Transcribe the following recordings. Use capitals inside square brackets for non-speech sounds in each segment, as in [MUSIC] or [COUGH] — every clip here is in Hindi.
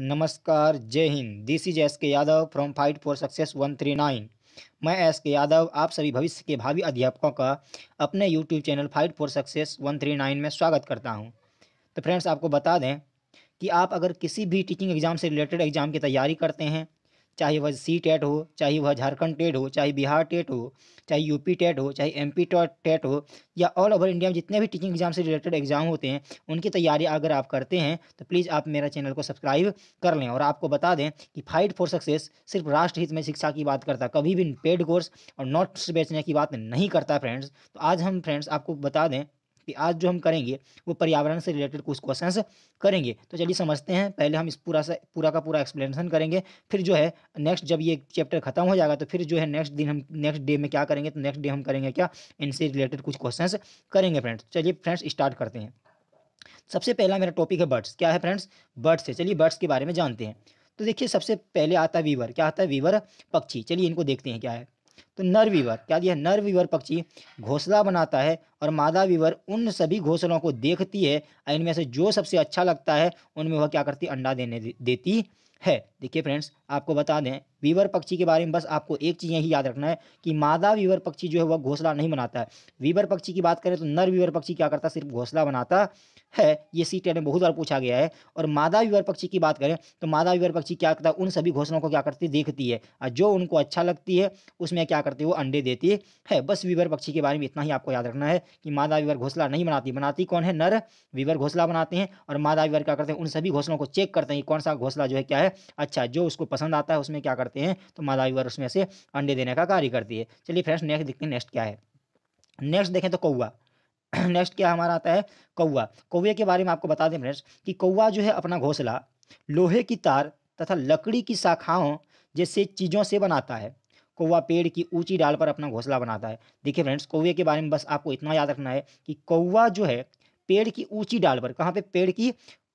नमस्कार जय Hind this is S K Yadav from fight for success one three nine मैं एस के यादव आप सभी भविष्य के भावी अध्यापकों का अपने YouTube channel fight for success one three nine में स्वागत करता हूं तो फ्रेंड्स आपको बता दें कि आप अगर किसी भी टीचिंग एग्ज़ाम से रिलेटेड एग्ज़ाम की तैयारी करते हैं चाहे वह सी टेट हो चाहे वह झारखंड टेट हो चाहे बिहार टेट हो चाहे यूपी टेट हो चाहे एमपी टेट हो या ऑल ओवर इंडिया में जितने भी टीचिंग एग्जाम से रिलेटेड एग्जाम होते हैं उनकी तैयारी अगर आप करते हैं तो प्लीज़ आप मेरा चैनल को सब्सक्राइब कर लें और आपको बता दें कि फाइट फॉर सक्सेस सिर्फ राष्ट्रहित में शिक्षा की बात करता कभी भी पेड कोर्स और नोट्स बेचने की बात नहीं करता फ्रेंड्स तो आज हम फ्रेंड्स आपको बता दें कि आज जो हम करेंगे वो पर्यावरण से रिलेटेड कुछ क्वेश्चन करेंगे तो चलिए समझते हैं पहले हम इस पूरा सा पूरा का पूरा एक्सप्लेनेशन करेंगे फिर जो है नेक्स्ट जब ये चैप्टर खत्म हो जाएगा तो फिर जो है नेक्स्ट दिन हम नेक्स्ट डे में क्या करेंगे तो नेक्स्ट डे हम करेंगे क्या इनसे रिलेटेड कुछ क्वेश्चन करेंगे फ्रेंड्स चलिए फ्रेंड्स स्टार्ट करते हैं सबसे पहला मेरा टॉपिक है बर्ड्स क्या है फ्रेंड्स बर्ड्स है चलिए बर्ड्स के बारे में जानते हैं तो देखिए सबसे पहले आता है वीवर क्या आता है वीवर पक्षी चलिए इनको देखते हैं क्या है तो नर विवर क्या दिया नर विवर पक्षी घोंसला बनाता है और मादा विवर उन सभी घोंसलों को देखती है इनमें से जो सबसे अच्छा लगता है उनमें वह क्या करती अंडा देने देती है देखिए फ्रेंड्स आपको बता दें वीवर पक्षी के बारे में बस आपको एक चीज़ यही याद रखना है कि मादा वीवर पक्षी जो है वह घोसला नहीं बनाता है वीवर पक्षी की बात करें तो नर वीवर पक्षी क्या करता है सिर्फ घोसला बनाता है ये सी टेन में बहुत बार पूछा गया है और मादा वीवर पक्षी की बात करें तो मादा वीवर पक्षी क्या करता है उन सभी घोसलों को क्या करती है देखती है और जो उनको अच्छा लगती है उसमें क्या करती है वो अंडे देती है बस वीवर पक्षी के बारे में इतना ही आपको याद रखना है कि मादा वीवर घोसला नहीं बनाती बनाती कौन है नर वीवर घोसला बनाते हैं और मादा वीवर क्या करते हैं उन सभी घोसलों को चेक करते हैं कौन सा घोसला जो है क्या है बच्चा जो उसको पसंद आता है उसमें क्या करते हैं तो मादा युवर उसमें से अंडे देने का कार्य करती है चलिए फ्रेंड्स नेक्स्ट देखते हैं नेक्स्ट क्या है नेक्स्ट देखें तो कौआ नेक्स्ट [CLEARS THROAT] क्या हमारा आता है कौआ कौए के बारे में आपको बता दें फ्रेंड्स कि कौआ जो है अपना घोंसला लोहे की तार तथा लकड़ी की शाखाओं जैसे चीज़ों से बनाता है कौआ पेड़ की ऊंची डाल पर अपना घोंसला बनाता है देखिए फ्रेंड्स कौए के बारे में बस आपको इतना याद रखना है कि कौवा जो है पेड़ की ऊंची डाल पर कहाँ पे पेड़ की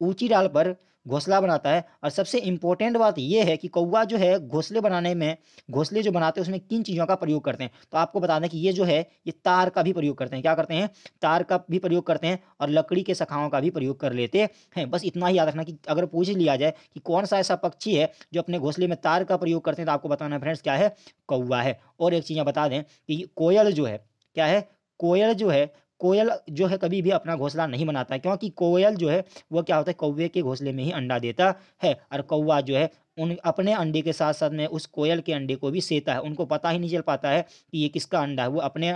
ऊंची डाल पर घोंसला बनाता है और सबसे इम्पोर्टेंट बात यह है कि कौवा जो है घोंसले बनाने में घोंसले जो बनाते हैं उसमें किन चीज़ों का प्रयोग करते हैं तो आपको बता दें कि ये जो है ये तार का भी प्रयोग करते हैं क्या करते हैं तार का भी प्रयोग करते हैं और लकड़ी के सखाओं का भी प्रयोग कर लेते हैं बस इतना ही याद रखना कि अगर पूछ लिया जाए कि कौन सा ऐसा पक्षी है जो अपने घोंसले में तार का प्रयोग करते हैं तो आपको बताना है फ्रेंड्स क्या है कौवा है और एक चीज़ बता दें कि कोयल जो है क्या है कोयल जो है कोयल जो है कभी भी अपना घोंसला नहीं बनाता है क्योंकि कोयल जो है वह क्या होता है कौवे के घोंसले में ही अंडा देता है और कौवा जो है उन अपने अंडे के साथ साथ में उस कोयल के अंडे को भी सेता है उनको पता ही नहीं चल पाता है कि ये किसका अंडा है वो अपने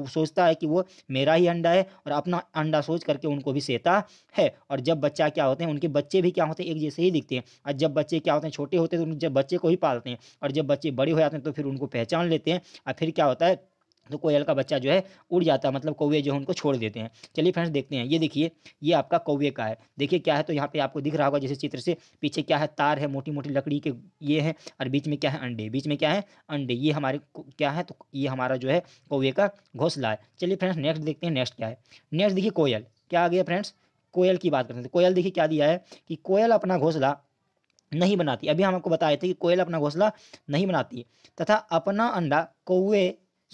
वो सोचता है कि वो मेरा ही अंडा है और अपना अंडा सोच करके उनको भी सेता है और जब बच्चा क्या होते हैं उनके बच्चे भी क्या होते हैं एक जैसे ही दिखते हैं और जब बच्चे क्या होते हैं छोटे होते हैं तो जब बच्चे को ही पालते हैं और जब बच्चे बड़े हो जाते हैं तो फिर उनको पहचान लेते हैं और फिर क्या होता है तो कोयल का बच्चा जो है उड़ जाता है मतलब कौवे जो है उनको छोड़ देते हैं चलिए फ्रेंड्स देखते हैं ये देखिए ये आपका कौवे का है देखिए क्या है तो यहाँ पे आपको दिख रहा होगा जैसे चित्र से पीछे क्या है तार है मोटी मोटी लकड़ी के ये हैं और बीच में क्या है अंडे बीच में क्या है अंडे ये हमारे क्या है तो ये हमारा जो है कौवे का घोसला है चलिए फ्रेंड्स नेक्स्ट देखते हैं नेक्स्ट क्या है नेक्स्ट देखिए कोयल क्या आ गया फ्रेंड्स कोयल की बात करते हैं कोयल देखिए क्या दिया है कि कोयल अपना घोसला नहीं बनाती अभी हम आपको बताए थे कि कोयल अपना घोसला नहीं बनाती तथा अपना अंडा कौवे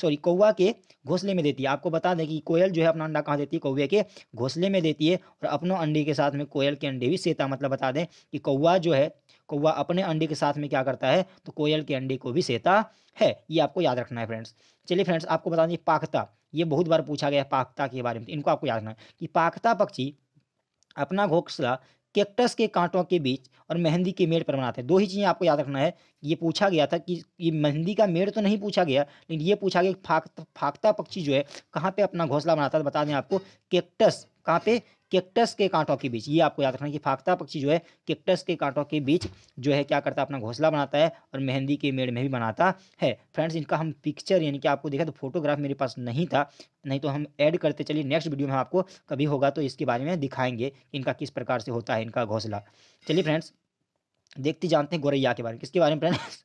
सॉरी कौवा के घोंसले में देती है आपको बता दें कि कोयल जो है अपना अंडा कहाँ देती है कौवे के घोंसले में देती है और अपनों अंडे के साथ में कोयल के अंडे भी सेता मतलब बता दें कि कौवा जो है कौवा अपने अंडे के साथ में क्या करता है तो कोयल के अंडे को भी सेता है ये आपको याद रखना है फ्रेंड्स चलिए फ्रेंड्स आपको बता दें पाखता ये बहुत बार पूछा गया है पाखता के बारे में इनको आपको याद रखना है कि पाखता पक्षी अपना घोंसला केक्टस के कांटों के बीच और मेहंदी के मेड़ पर बनाते हैं दो ही चीज़ें आपको याद रखना है ये पूछा गया था कि ये मेहंदी का मेड़ तो नहीं पूछा गया लेकिन ये पूछा गया फाक फाकता पक्षी जो है कहाँ पे अपना घोंसला बनाता है बता दें आपको केक्टस कहाँ पे केक्टस के कांटों के बीच ये आपको याद रखना कि फाकता पक्षी जो है केक्टस के कांटों के बीच जो है क्या करता है अपना घोंसला बनाता है और मेहंदी के मेड़ में भी बनाता है फ्रेंड्स इनका हम पिक्चर यानी कि आपको देखा तो फोटोग्राफ मेरे पास नहीं था नहीं तो हम ऐड करते चलिए नेक्स्ट वीडियो में आपको कभी होगा तो इसके बारे में दिखाएंगे इनका किस प्रकार से होता है इनका घोंसला चलिए फ्रेंड्स देखते जानते हैं गोरैया के बारे में किसके बारे में फ्रेंड्स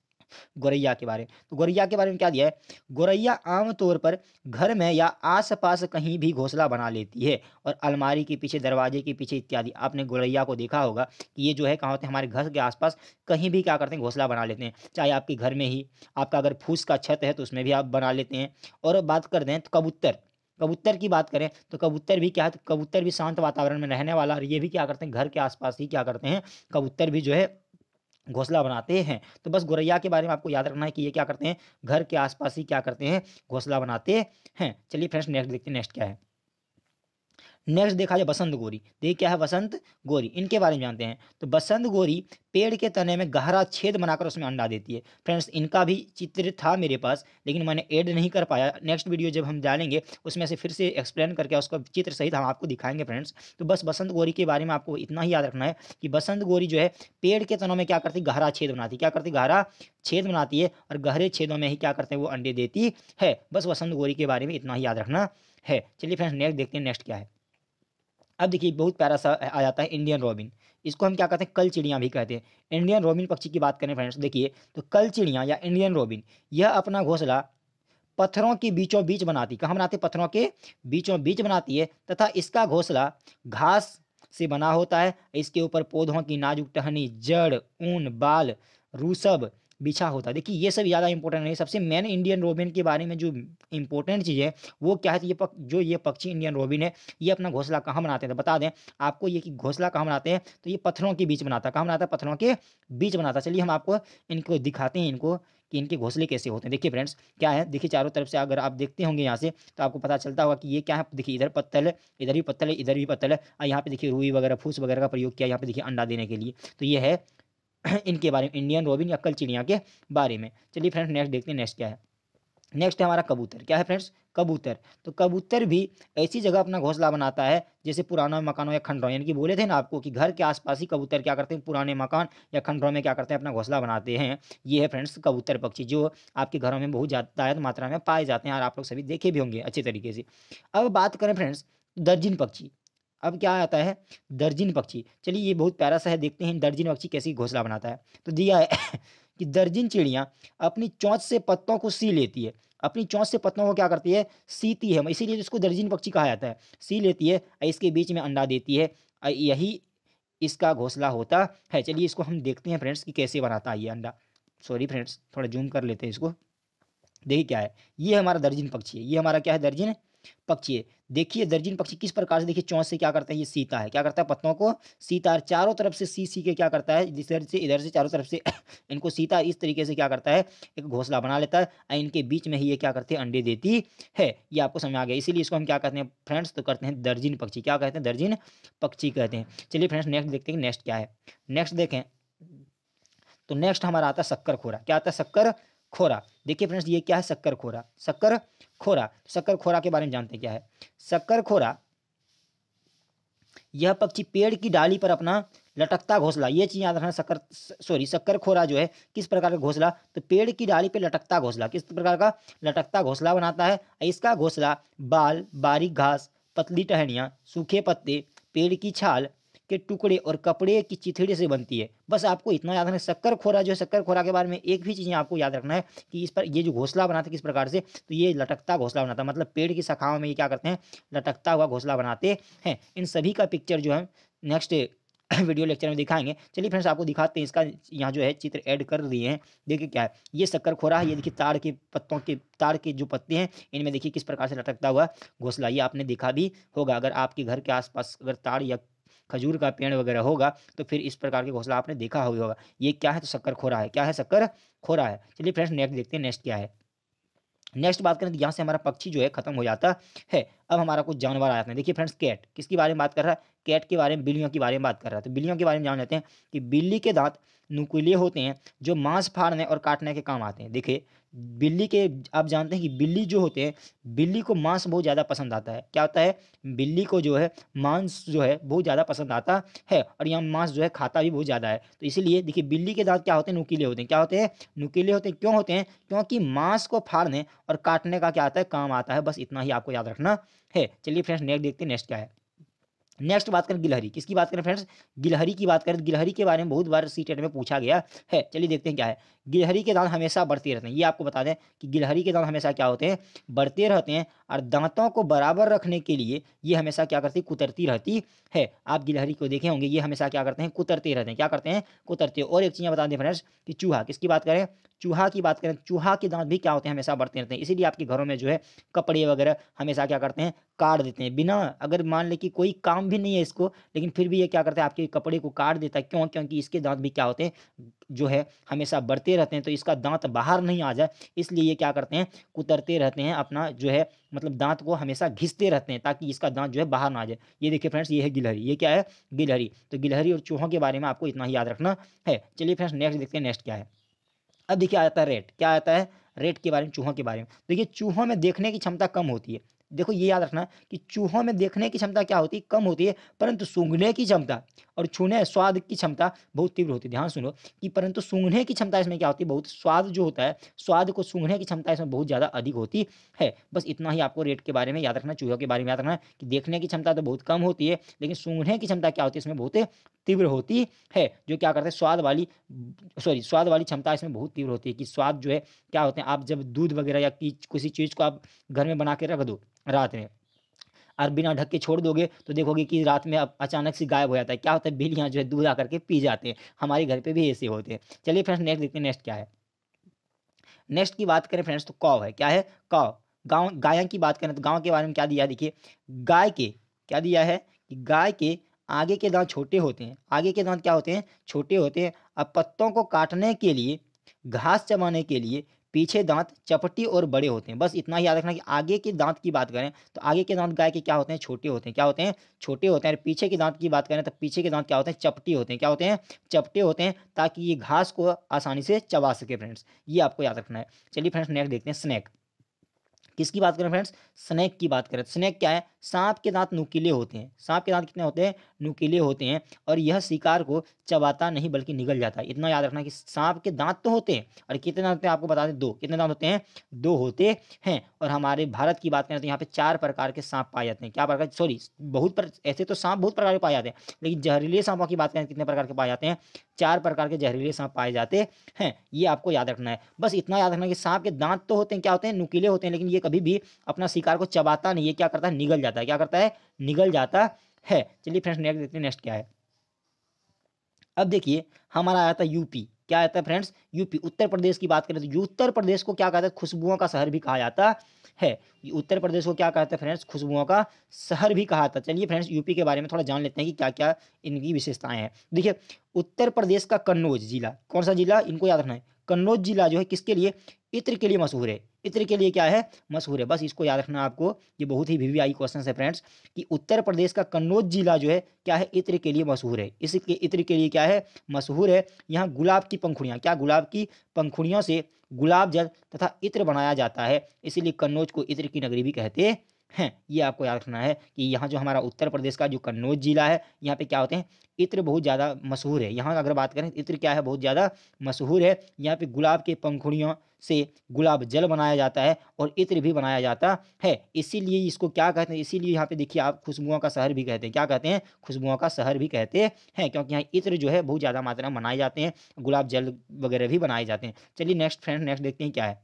गौरैया के बारे में तो गौरैया के बारे में क्या दिया है गौरैया आमतौर पर घर में या आसपास कहीं भी घोंसला बना लेती है और अलमारी के पीछे दरवाजे के पीछे इत्यादि आपने गौरैया को देखा होगा कि ये जो है कहाँ होते हैं हमारे घर के आसपास कहीं भी क्या करते हैं घोंसला बना लेते हैं चाहे आपके घर में ही आपका अगर फूस का छत है तो उसमें भी आप बना लेते हैं और बात कर दें तो कबूतर कबूतर की बात करें तो कबूतर भी क्या है तो कबूतर भी शांत वातावरण में रहने वाला और ये भी क्या करते हैं घर के आसपास ही क्या करते हैं कबूतर भी जो है घोंसला बनाते हैं तो बस गोरैया के बारे में आपको याद रखना है कि ये क्या करते हैं घर के आसपास ही क्या करते हैं घोंसला बनाते हैं चलिए फ्रेंड्स नेक्स्ट देखते हैं नेक्स्ट क्या है नेक्स्ट देखा जाए बसंत गोरी देखिए क्या है बसंत गोरी इनके बारे में जानते हैं तो बसंत गोरी पेड़ के तने में गहरा छेद बनाकर उसमें अंडा देती है फ्रेंड्स इनका भी चित्र था मेरे पास लेकिन मैंने ऐड नहीं कर पाया नेक्स्ट वीडियो जब हम डालेंगे उसमें से फिर से एक्सप्लेन करके उसका चित्र सहित हम आपको दिखाएंगे फ्रेंड्स तो बस बसंत गोरी के बारे में आपको इतना ही याद रखना है कि बसंत गोरी जो है पेड़ के तनों में क्या करती गहरा छेद बनाती क्या करती गहरा छेद बनाती है और गहरे छेदों में ही क्या करते हैं वो अंडे देती है बस बसंत गोरी के बारे में इतना ही याद रखना है चलिए फ्रेंड्स नेक्स्ट देखते हैं नेक्स्ट क्या है अब देखिए बहुत प्यारा सा आ जाता है इंडियन रॉबिन इसको हम क्या कहते हैं कल चिड़िया भी कहते हैं इंडियन रोबिन पक्षी की बात करें फ्रेंड्स देखिए तो कल चिड़िया या इंडियन रोबिन यह अपना घोंसला पत्थरों के बीचों बीच बनाती कहाँ बनाती पत्थरों के बीचों बीच बनाती है तथा इसका घोंसला घास से बना होता है इसके ऊपर पौधों की नाजुक टहनी जड़ ऊन बाल रूसब बिछा होता है देखिए ये सब ज़्यादा इंपॉर्टेंट नहीं सबसे मेन इंडियन रोबिन के बारे में जो इंपॉर्टेंट चीज़ है वो क्या है ये पक, जो ये पक्षी इंडियन रोबिन है ये अपना घोंसला कहाँ बनाते हैं तो बता दें आपको ये कि घोंसला कहाँ बनाते हैं तो ये पत्थरों के बीच बनाता है कहाँ बनाता है पत्थरों के बीच बनाता चलिए हम आपको इनको दिखाते हैं इनको कि इनके घोंसले कैसे होते हैं देखिए फ्रेंड्स क्या है देखिए चारों तरफ से अगर आप देखते होंगे यहाँ से तो आपको पता चलता होगा कि ये क्या है देखिए इधर पत्तल है इधर भी पत्तल है इधर भी पत्तल है और यहाँ पे देखिए रुई वगैरह फूस वगैरह का प्रयोग किया यहाँ पे देखिए अंडा देने के लिए तो ये है [CLEARS THROAT] इनके बारे में इंडियन रॉबिन या कल चिड़िया के बारे में चलिए फ्रेंड्स नेक्स्ट देखते हैं नेक्स्ट क्या है नेक्स्ट है हमारा कबूतर क्या है फ्रेंड्स कबूतर तो कबूतर भी ऐसी जगह अपना घोंसला बनाता है जैसे पुराना मकानों या खंडरों यानी कि बोले थे ना आपको कि घर के आसपास ही कबूतर क्या करते हैं पुराने मकान या खंडरों में क्या करते हैं अपना घोंसला बनाते हैं ये है फ्रेंड्स कबूतर पक्षी जो आपके घरों में बहुत ज़्यादा मात्रा में पाए जाते हैं और आप लोग सभी देखे भी होंगे अच्छे तरीके से अब बात करें फ्रेंड्स दर्जिन पक्षी अब क्या आता है दर्जिन पक्षी चलिए ये बहुत प्यारा सा है देखते हैं दर्जिन पक्षी कैसे घोंसला बनाता है तो दिया है [COUGHS] कि दर्जिन चिड़िया अपनी चौंच से पत्तों को सी लेती है अपनी चौंच से पत्तों को क्या करती है सीती है इसीलिए तो इसको दर्जिन पक्षी कहा जाता है सी लेती है इसके बीच में अंडा देती है यही इसका घोंसला होता है चलिए इसको हम देखते हैं फ्रेंड्स कि कैसे बनाता है ये अंडा सॉरी फ्रेंड्स थोड़ा जूम कर लेते हैं इसको देखिए क्या है ये हमारा दर्जिन पक्षी है ये हमारा क्या है दर्जिन पक्षी है देखिए दर्जिन पक्षी किस प्रकार से देखिए चौंस से क्या करता है ये सीता है क्या करता है पत्तों को सीता चारों तरफ से सी सी के क्या करता है जिस तरह से इधर से चारों तरफ से [COUGHS] इनको सीता इस तरीके से क्या करता है एक घोंसला बना लेता है इनके बीच में ही ये क्या करते हैं अंडे देती है ये आपको समझ आ गया इसीलिए इसको हम क्या कहते हैं फ्रेंड्स तो करते हैं दर्जिन पक्षी क्या कहते हैं दर्जिन पक्षी कहते हैं चलिए फ्रेंड्स नेक्स्ट देखते हैं नेक्स्ट क्या है नेक्स्ट देखें तो नेक्स्ट हमारा आता है शक्कर खोरा क्या आता है शक्कर खोरा देखिए फ्रेंड्स ये क्या है शक्कर खोरा शक्कर खोरा शक्कर खोरा के बारे में जानते हैं क्या है शक्कर खोरा यह पक्षी पेड़ की डाली पर अपना लटकता घोसला ये चीज याद रखना शक्कर सॉरी शक्कर खोरा जो है किस प्रकार का घोसला तो पेड़ की डाली पे लटकता घोसला किस प्रकार का लटकता घोसला बनाता है इसका घोसला बाल बारीक घास पतली टहनियाँ सूखे पत्ते पेड़ की छाल के टुकड़े और कपड़े की चिथड़े से बनती है बस आपको इतना याद रखना शक्कर खोरा जो है शक्कर खोरा के बारे में एक भी चीज़ें आपको याद रखना है कि इस पर ये जो घोसला बनाते किस प्रकार से तो ये लटकता घोसला बनाता मतलब पेड़ की शाखाओं में ये क्या करते हैं लटकता हुआ घोसला बनाते हैं इन सभी का पिक्चर जो है नेक्स्ट वीडियो लेक्चर में दिखाएंगे चलिए फ्रेंड्स आपको दिखाते हैं इसका यहाँ जो है चित्र ऐड कर दिए हैं देखिए क्या है ये शक्कर खोरा है ये देखिए ताड़ के पत्तों के ताड़ के जो पत्ते हैं इनमें देखिए किस प्रकार से लटकता हुआ घोसला ये आपने देखा भी होगा अगर आपके घर के आसपास अगर ताड़ या खजूर का पेड़ वगैरह होगा तो फिर इस प्रकार के घोसला आपने देखा हुआ होगा ये क्या है तो शक्कर खोरा है क्या है शक्कर खोरा है चलिए फ्रेंड्स नेक्स्ट देखते हैं नेक्स्ट क्या है नेक्स्ट बात करें तो यहाँ से हमारा पक्षी जो है खत्म हो जाता है अब हमारा कुछ जानवर आ जाते हैं देखिए फ्रेंड्स कैट किसके बारे में बात कर रहा है कैट के बारे में बिल्लियों के बारे में बात कर रहा है तो बिल्लियों के बारे में जान लेते हैं कि बिल्ली के दांत नुकीले होते हैं जो मांस फाड़ने और काटने के काम आते हैं देखिए बिल्ली के आप जानते हैं कि बिल्ली जो होते हैं बिल्ली को मांस बहुत ज़्यादा पसंद आता है क्या होता है बिल्ली को जो है मांस जो है बहुत ज़्यादा पसंद आता है और यहाँ मांस जो है खाता भी बहुत ज़्यादा है तो इसीलिए देखिए बिल्ली के दांत क्या होते हैं नुकीले होते हैं क्या होते हैं नुकीले होते हैं क्यों होते हैं क्योंकि मांस को फाड़ने और काटने का क्या आता है काम आता है बस इतना ही आपको याद रखना है चलिए फ्रेंड्स नेक्स्ट देखते हैं नेक्स्ट क्या है नेक्स्ट बात करें गिलहरी किसकी बात करें फ्रेंड्स गिलहरी की बात करें गिलहरी के बारे में बहुत बार सी में पूछा गया है चलिए देखते हैं क्या है गिलहरी के दांत हमेशा बढ़ते रहते हैं ये आपको बता दें कि गिलहरी के दांत हमेशा क्या होते हैं बढ़ते रहते हैं और दांतों को बराबर रखने के लिए ये हमेशा क्या करती कुतरती रहती है आप गिलहरी को देखे होंगे ये हमेशा क्या करते हैं कुतरते रहते हैं क्या करते हैं कुतरते और एक चीज़ बता दें फ्रेंड्स कि चूहा किसकी बात करें चूहा की बात करें चूहा के दांत भी क्या होते हैं हमेशा बढ़ते रहते हैं इसीलिए आपके घरों में जो है कपड़े वगैरह हमेशा क्या करते हैं काट देते हैं बिना अगर मान लें कि कोई काम भी नहीं है इसको लेकिन फिर भी ये क्या करता है आपके कपड़े को काट देता है क्यों क्योंकि इसके दांत भी क्या होते हैं जो है हमेशा बढ़ते रहते हैं तो इसका दांत बाहर नहीं आ जाए इसलिए ये क्या करते हैं कुतरते रहते हैं अपना जो है मतलब दांत को हमेशा घिसते रहते हैं ताकि इसका दांत जो है बाहर ना आ जाए ये देखिए फ्रेंड्स ये है गिलहरी ये क्या है गिलहरी तो गिलहरी और चूहों के बारे में आपको इतना ही याद रखना है चलिए फ्रेंड्स नेक्स्ट देखते हैं नेक्स्ट क्या है अब देखिए आता है रेट क्या आता है रेट के बारे में चूहों के बारे में देखिए चूहों में देखने की क्षमता कम होती है देखो ये याद रखना कि चूहों में देखने की क्षमता क्या होती है कम होती है परंतु सूंघने की क्षमता और छूने स्वाद की क्षमता बहुत तीव्र होती है ध्यान सुनो कि परंतु सूंघने की क्षमता इसमें क्या होती है बहुत स्वाद जो होता है स्वाद को सूंघने की क्षमता इसमें बहुत ज़्यादा अधिक होती है बस इतना ही आपको रेट के बारे में याद रखना चूहों के बारे में याद रखना कि देखने की क्षमता तो बहुत कम होती है लेकिन सूंघने की क्षमता क्या होती है इसमें बहुत तीव्र होती है जो क्या करते हैं स्वाद वाली सॉरी स्वाद वाली क्षमता इसमें बहुत तीव्र होती है कि स्वाद जो है क्या होते हैं आप जब दूध वगैरह या किसी चीज़ को आप घर में बना के रख दो रात में और बिना ढक के छोड़ दोगे तो देखोगे कि रात में अचानक से गायब हो जाता है क्या होता है बिलियाँ जो है दूध आकर के पी जाते हैं हमारे घर पर भी ऐसे होते हैं चलिए फ्रेंड्स नेक्स्ट देखते हैं नेक्स्ट क्या है नेक्स्ट की बात करें फ्रेंड्स तो कौ है क्या है कौ गाँव गायों की बात करें तो गाँव के बारे में क्या दिया देखिए गाय के क्या दिया है कि गाय के आगे के दांत छोटे होते हैं आगे के दांत क्या होते हैं छोटे होते हैं अब पत्तों को काटने के लिए घास चबाने के लिए पीछे दांत चपटी और बड़े होते हैं बस इतना ही याद रखना कि आगे के दांत की बात करें तो आगे के दांत गाय के क्या होते हैं छोटे होते हैं क्या होते हैं छोटे होते हैं पीछे के दांत की बात करें तो पीछे के दांत क्या होते हैं चपटी होते हैं क्या होते हैं चपटे होते हैं ताकि ये घास को आसानी से चबा सके फ्रेंड्स ये आपको याद रखना है चलिए फ्रेंड्स नेक्स्ट देखते हैं स्नैक किसकी बात करें फ्रेंड्स स्नैक की बात करें स्नैक क्या है सांप के दांत नुकीले होते हैं सांप के दांत कितने होते हैं नुकीले होते हैं और यह शिकार को चबाता नहीं बल्कि निगल जाता है इतना याद रखना कि सांप के दांत तो होते हैं और कितने दांत होते हैं आपको बता दें दो कितने दांत होते हैं दो होते हैं और हमारे भारत की बात करें तो यहाँ पे चार प्रकार के सांप पाए जाते हैं क्या प्रकार सॉरी बहुत ऐसे तो सांप बहुत प्रकार के पाए जाते हैं लेकिन जहरीले सांपों की बात करें तो कितने प्रकार के पाए जाते हैं चार प्रकार के जहरीले सांप पाए जाते हैं ये आपको याद रखना है बस इतना याद रखना कि सांप के दांत तो होते हैं क्या होते हैं नुकीले होते हैं लेकिन ये कभी भी अपना शिकार को चबाता नहीं है क्या करता है निगल जाता है क्या करता है निगल जाता है चलिए फ्रेंड्स नेक्स्ट देखते हैं नेक्स्ट क्या है अब देखिए हमारा आया था यूपी क्या आता है फ्रेंड्स यूपी उत्तर प्रदेश की बात करें तो उत्तर प्रदेश को क्या कहता है खुशबुओं का शहर भी कहा जाता है उत्तर प्रदेश को क्या कहते हैं फ्रेंड्स खुशबुओं का शहर भी कहा जाता है चलिए फ्रेंड्स यूपी के बारे में थोड़ा जान लेते हैं कि क्या क्या इनकी विशेषताएं हैं देखिए उत्तर प्रदेश का कन्नौज जिला कौन सा जिला इनको याद रखना है कन्नौज जिला जो है किसके लिए इत्र के लिए मशहूर है इत्र के लिए क्या है मशहूर है बस इसको याद रखना आपको ये बहुत ही वी आई क्वेश्चन है फ्रेंड्स कि उत्तर प्रदेश का कन्नौज जिला जो है क्या है इत्र के लिए मशहूर है इसके इत्र के लिए क्या है मशहूर है यहाँ गुलाब की पंखुड़ियाँ क्या गुलाब की पंखुड़ियों से गुलाब जल तथा इत्र बनाया जाता है इसीलिए कन्नौज को इत्र की नगरी भी कहते हैं ये आपको याद रखना है कि यहाँ जो हमारा उत्तर प्रदेश का जो कन्नौज जिला है यहाँ पे क्या होते हैं इत्र बहुत ज़्यादा मशहूर है यहाँ अगर बात करें इत्र क्या है बहुत ज़्यादा मशहूर है यहाँ पे गुलाब के पंखुड़ियों से गुलाब जल बनाया जाता है और इत्र भी बनाया जाता है इसीलिए इसको क्या कहते हैं इसीलिए यहाँ पे देखिए आप खुशबुओं का शहर भी कहते हैं क्या कहते हैं खुशबुओं का शहर भी कहते हैं क्योंकि यहाँ इत्र जो है बहुत ज़्यादा मात्रा में बनाए जाते हैं गुलाब जल वगैरह भी बनाए जाते हैं चलिए नेक्स्ट फ्रेंड नेक्स्ट देखते हैं क्या है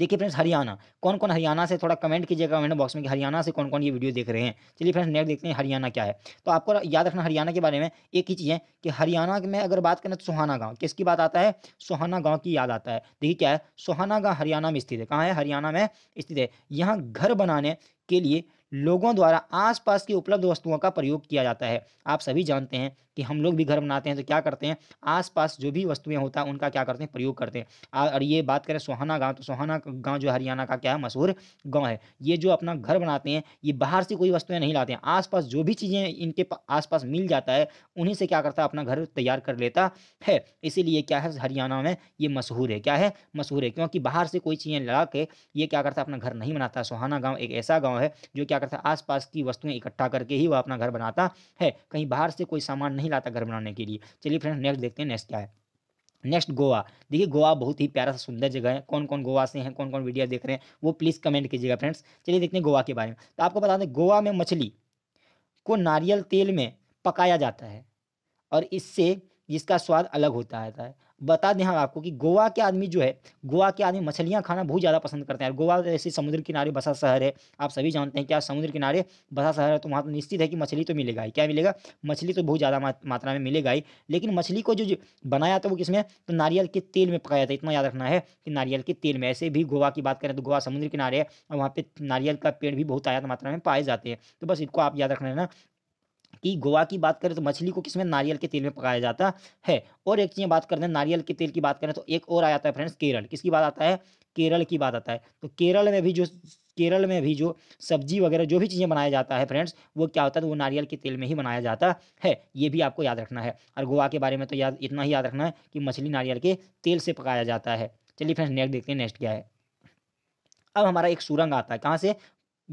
देखिए फ्रेंड्स हरियाणा कौन कौन हरियाणा से थोड़ा कमेंट कीजिएगा कमेंट बॉक्स में कि हरियाणा से कौन कौन ये वीडियो देख रहे हैं चलिए फ्रेंड्स नेक्स्ट देखते हैं हरियाणा क्या है तो आपको याद रखना हरियाणा के बारे में एक ही चीज़ है कि हरियाणा में अगर बात करें तो सुहाना गाँव किसकी बात आता है सुहाना गाँव की याद आता है देखिए क्या है सुहाना गाँव हरियाणा में स्थित है कहाँ है हरियाणा में स्थित है यहाँ घर बनाने के लिए लोगों द्वारा आसपास की उपलब्ध वस्तुओं का प्रयोग किया जाता है आप सभी जानते हैं कि हम लोग भी घर बनाते हैं तो क्या करते हैं आसपास जो भी वस्तुएं होता है उनका क्या करते हैं प्रयोग करते हैं और ये बात करें सोहाना गाँव तो सोहाना गाँव जो हरियाणा का क्या है मशहूर गाँव है ये जो अपना घर बनाते हैं ये बाहर से कोई वस्तुएं नहीं लाते हैं आसपास जो भी चीज़ें इनके आसपास मिल जाता है उन्हीं से क्या करता है अपना घर तैयार कर लेता है इसीलिए क्या है हरियाणा में ये मशहूर है क्या है मशहूर है क्योंकि बाहर से कोई चीज़ें ला के ये क्या करता है अपना घर नहीं बनाता सोहाना गाँव एक ऐसा गाँव है जो क्या करता है आसपास की वस्तुएँ इकट्ठा करके ही वह अपना घर बनाता है कहीं बाहर से कोई सामान नहीं नहीं लाता घर बनाने के लिए चलिए फ्रेंड्स नेक्स्ट देखते हैं नेक्स्ट क्या है नेक्स्ट गोवा देखिए गोवा बहुत ही प्यारा सा सुंदर जगह है कौन कौन गोवा से हैं कौन कौन वीडियो देख रहे हैं वो प्लीज़ कमेंट कीजिएगा फ्रेंड्स चलिए देखते हैं गोवा के बारे में तो आपको बता दें गोवा में मछली को नारियल तेल में पकाया जाता है और इससे जिसका स्वाद अलग होता रहता है बता दें हम आपको कि गोवा के आदमी जो है गोवा के आदमी मछलियाँ खाना बहुत ज़्यादा पसंद करते हैं और गोवा जैसे तो समुद्र किनारे बसा शहर है आप सभी जानते हैं कि आज समुद्र किनारे बसा शहर है तो वहाँ तो निश्चित है कि मछली तो मिलेगा ही क्या मिलेगा मछली तो बहुत ज़्यादा मात्रा में मिलेगा ही लेकिन मछली को जो, जो बनाया जाता है वो किसमें तो नारियल के तेल में पकाया जाता है इतना याद रखना है कि नारियल के तेल में ऐसे भी गोवा की बात करें तो गोवा समुद्र किनारे है और वहाँ पर नारियल का पेड़ भी बहुत आयात मात्रा में पाए जाते हैं तो बस इसको आप याद रखना है ना कि गोवा की बात करें तो मछली को किसमें नारियल के तेल में पकाया जाता है और एक चीज़ बात करते हैं नारियल के तेल की बात करें तो एक और आ जाता है फ्रेंड्स केरल किसकी बात आता है केरल की बात आता है तो केरल में भी जो केरल में भी जो सब्जी वगैरह जो भी चीज़ें बनाया जाता है फ्रेंड्स वो क्या होता है तो वो नारियल के तेल में ही बनाया जाता है ये भी आपको याद रखना है और गोवा के बारे में तो याद इतना ही याद रखना है कि मछली नारियल के तेल से पकाया जाता है चलिए फ्रेंड्स नेक्स्ट देखते हैं नेक्स्ट क्या है अब हमारा एक सुरंग आता है कहाँ से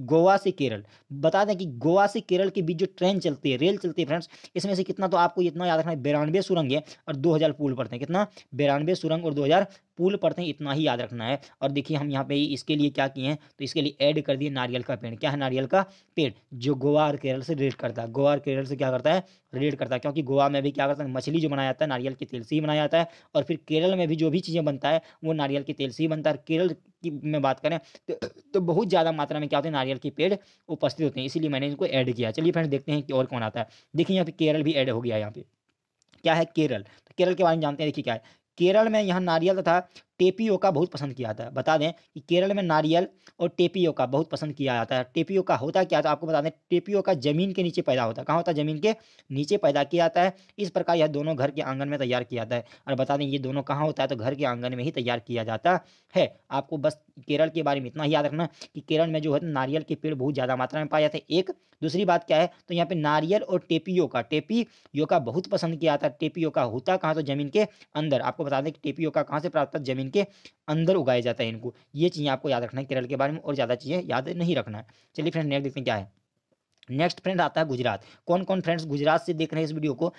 गोवा से केरल बता दें कि गोवा से केरल के बीच जो ट्रेन चलती है रेल चलती है फ्रेंड्स इसमें से कितना तो आपको इतना याद रखना है बिरानवे सुरंग है और 2000 पुल पड़ते हैं कितना बिरानवे सुरंग और 2000 पुल पड़ते हैं इतना ही याद रखना है और देखिए हम यहाँ पे इसके लिए क्या किए हैं तो इसके लिए ऐड कर दिए नारियल का पेड़ क्या है नारियल का पेड़ जो गोवा और केरल से रिलेट करता है गोवा और केरल से क्या करता है रिलेट करता है क्योंकि गोवा में भी क्या करता है मछली जो बनाया जाता है नारियल के तेल से ही बनाया जाता है और फिर केरल में भी जो भी चीज़ें बनता है वो नारियल के तेल से ही बनता है केरल की में बात करें तो, तो बहुत ज़्यादा मात्रा में क्या होते हैं नारियल के पेड़ उपस्थित होते हैं इसीलिए मैंने इनको ऐड किया चलिए फ्रेंड देखते हैं कि और कौन आता है देखिए यहाँ पे केरल भी ऐड हो गया यहाँ पे क्या है केरल तो केरल के बारे में जानते हैं देखिए क्या है केरल में यह नारियल तथा टेपियो का बहुत पसंद किया जाता है बता दें कि केरल में नारियल और टेपियो का बहुत पसंद किया जाता है टेपियो का होता क्या होता है तो आपको बता दें टेपियो का जमीन के नीचे पैदा होता है कहाँ होता है जमीन के नीचे पैदा किया जाता है इस प्रकार यह दोनों घर के आंगन में तैयार किया जाता है और बता दें ये दोनों कहाँ होता है तो घर के आंगन में ही तैयार किया जाता है आपको बस केरल के बारे में इतना ही याद रखना कि केरल में जो है नारियल के पेड़ बहुत ज़्यादा मात्रा में पाए जाते हैं एक दूसरी बात क्या है तो यहाँ पे नारियल और टेपियो का टेपियो का बहुत पसंद किया जाता है टेपियो का होता कहाँ तो जमीन के अंदर आपको बता दें कि टेपियो का कहाँ से प्राप्त जमीन ज़मीन के अंदर उगाया जाता है इनको ये चीज़ें आपको याद रखना है केरल के बारे में और ज़्यादा चीज़ें याद नहीं रखना है चलिए फ्रेंड नेक्स्ट देखते हैं क्या है नेक्स्ट फ्रेंड आता है गुजरात कौन कौन फ्रेंड्स गुजरात से देख रहे हैं इस वीडियो को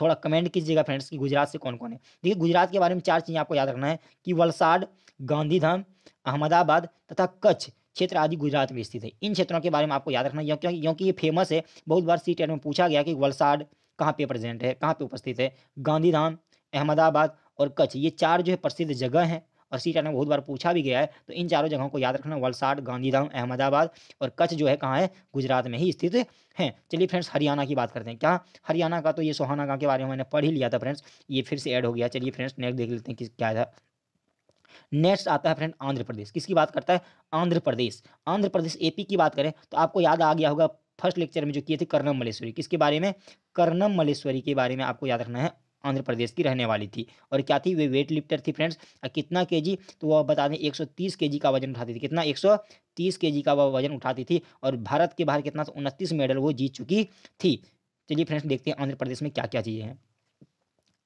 थोड़ा कमेंट कीजिएगा फ्रेंड्स कि गुजरात से कौन कौन है देखिए गुजरात के बारे में चार चीज़ें आपको याद रखना है कि वलसाड गांधीधाम अहमदाबाद तथा कच्छ क्षेत्र आदि गुजरात में स्थित है इन क्षेत्रों के बारे में आपको याद रखना है क्योंकि क्योंकि ये फेमस है बहुत बार सी में पूछा गया कि वलसाड कहाँ पे प्रेजेंट है कहाँ पे उपस्थित है गांधीधाम अहमदाबाद और कच्छ ये चार जो है प्रसिद्ध जगह हैं और सी चार में बहुत बार पूछा भी गया है तो इन चारों जगहों को याद रखना वलसाड गांधीधाम अहमदाबाद और कच्छ जो है कहाँ है गुजरात में ही स्थित हैं चलिए फ्रेंड्स हरियाणा की बात करते हैं क्या हरियाणा का तो ये सोहाना गाँव के बारे में मैंने पढ़ ही लिया था फ्रेंड्स ये फिर से ऐड हो गया चलिए फ्रेंड्स नेक्स्ट देख लेते हैं कि क्या था नेक्स्ट आता है फ्रेंड आंध्र प्रदेश किसकी बात करता है आंध्र प्रदेश आंध्र प्रदेश एपी की बात करें तो आपको याद आ गया होगा फर्स्ट लेक्चर में जो किए थे कर्णम मलेश्वरी किसके बारे में कर्णम मलेश्वरी के बारे में आपको याद रखना है आंध्र प्रदेश की रहने वाली थी और क्या थी वे वेट लिफ्टर थी फ्रेंड्स कितना के जी तो वह बता दें तीस के जी का वजन उठाती थी कितना तीस के जी का वह वजन उठाती थी और भारत के बाहर कितना उनतीस मेडल वो जीत चुकी थी चलिए फ्रेंड्स देखते हैं आंध्र प्रदेश में क्या क्या चीज़ें हैं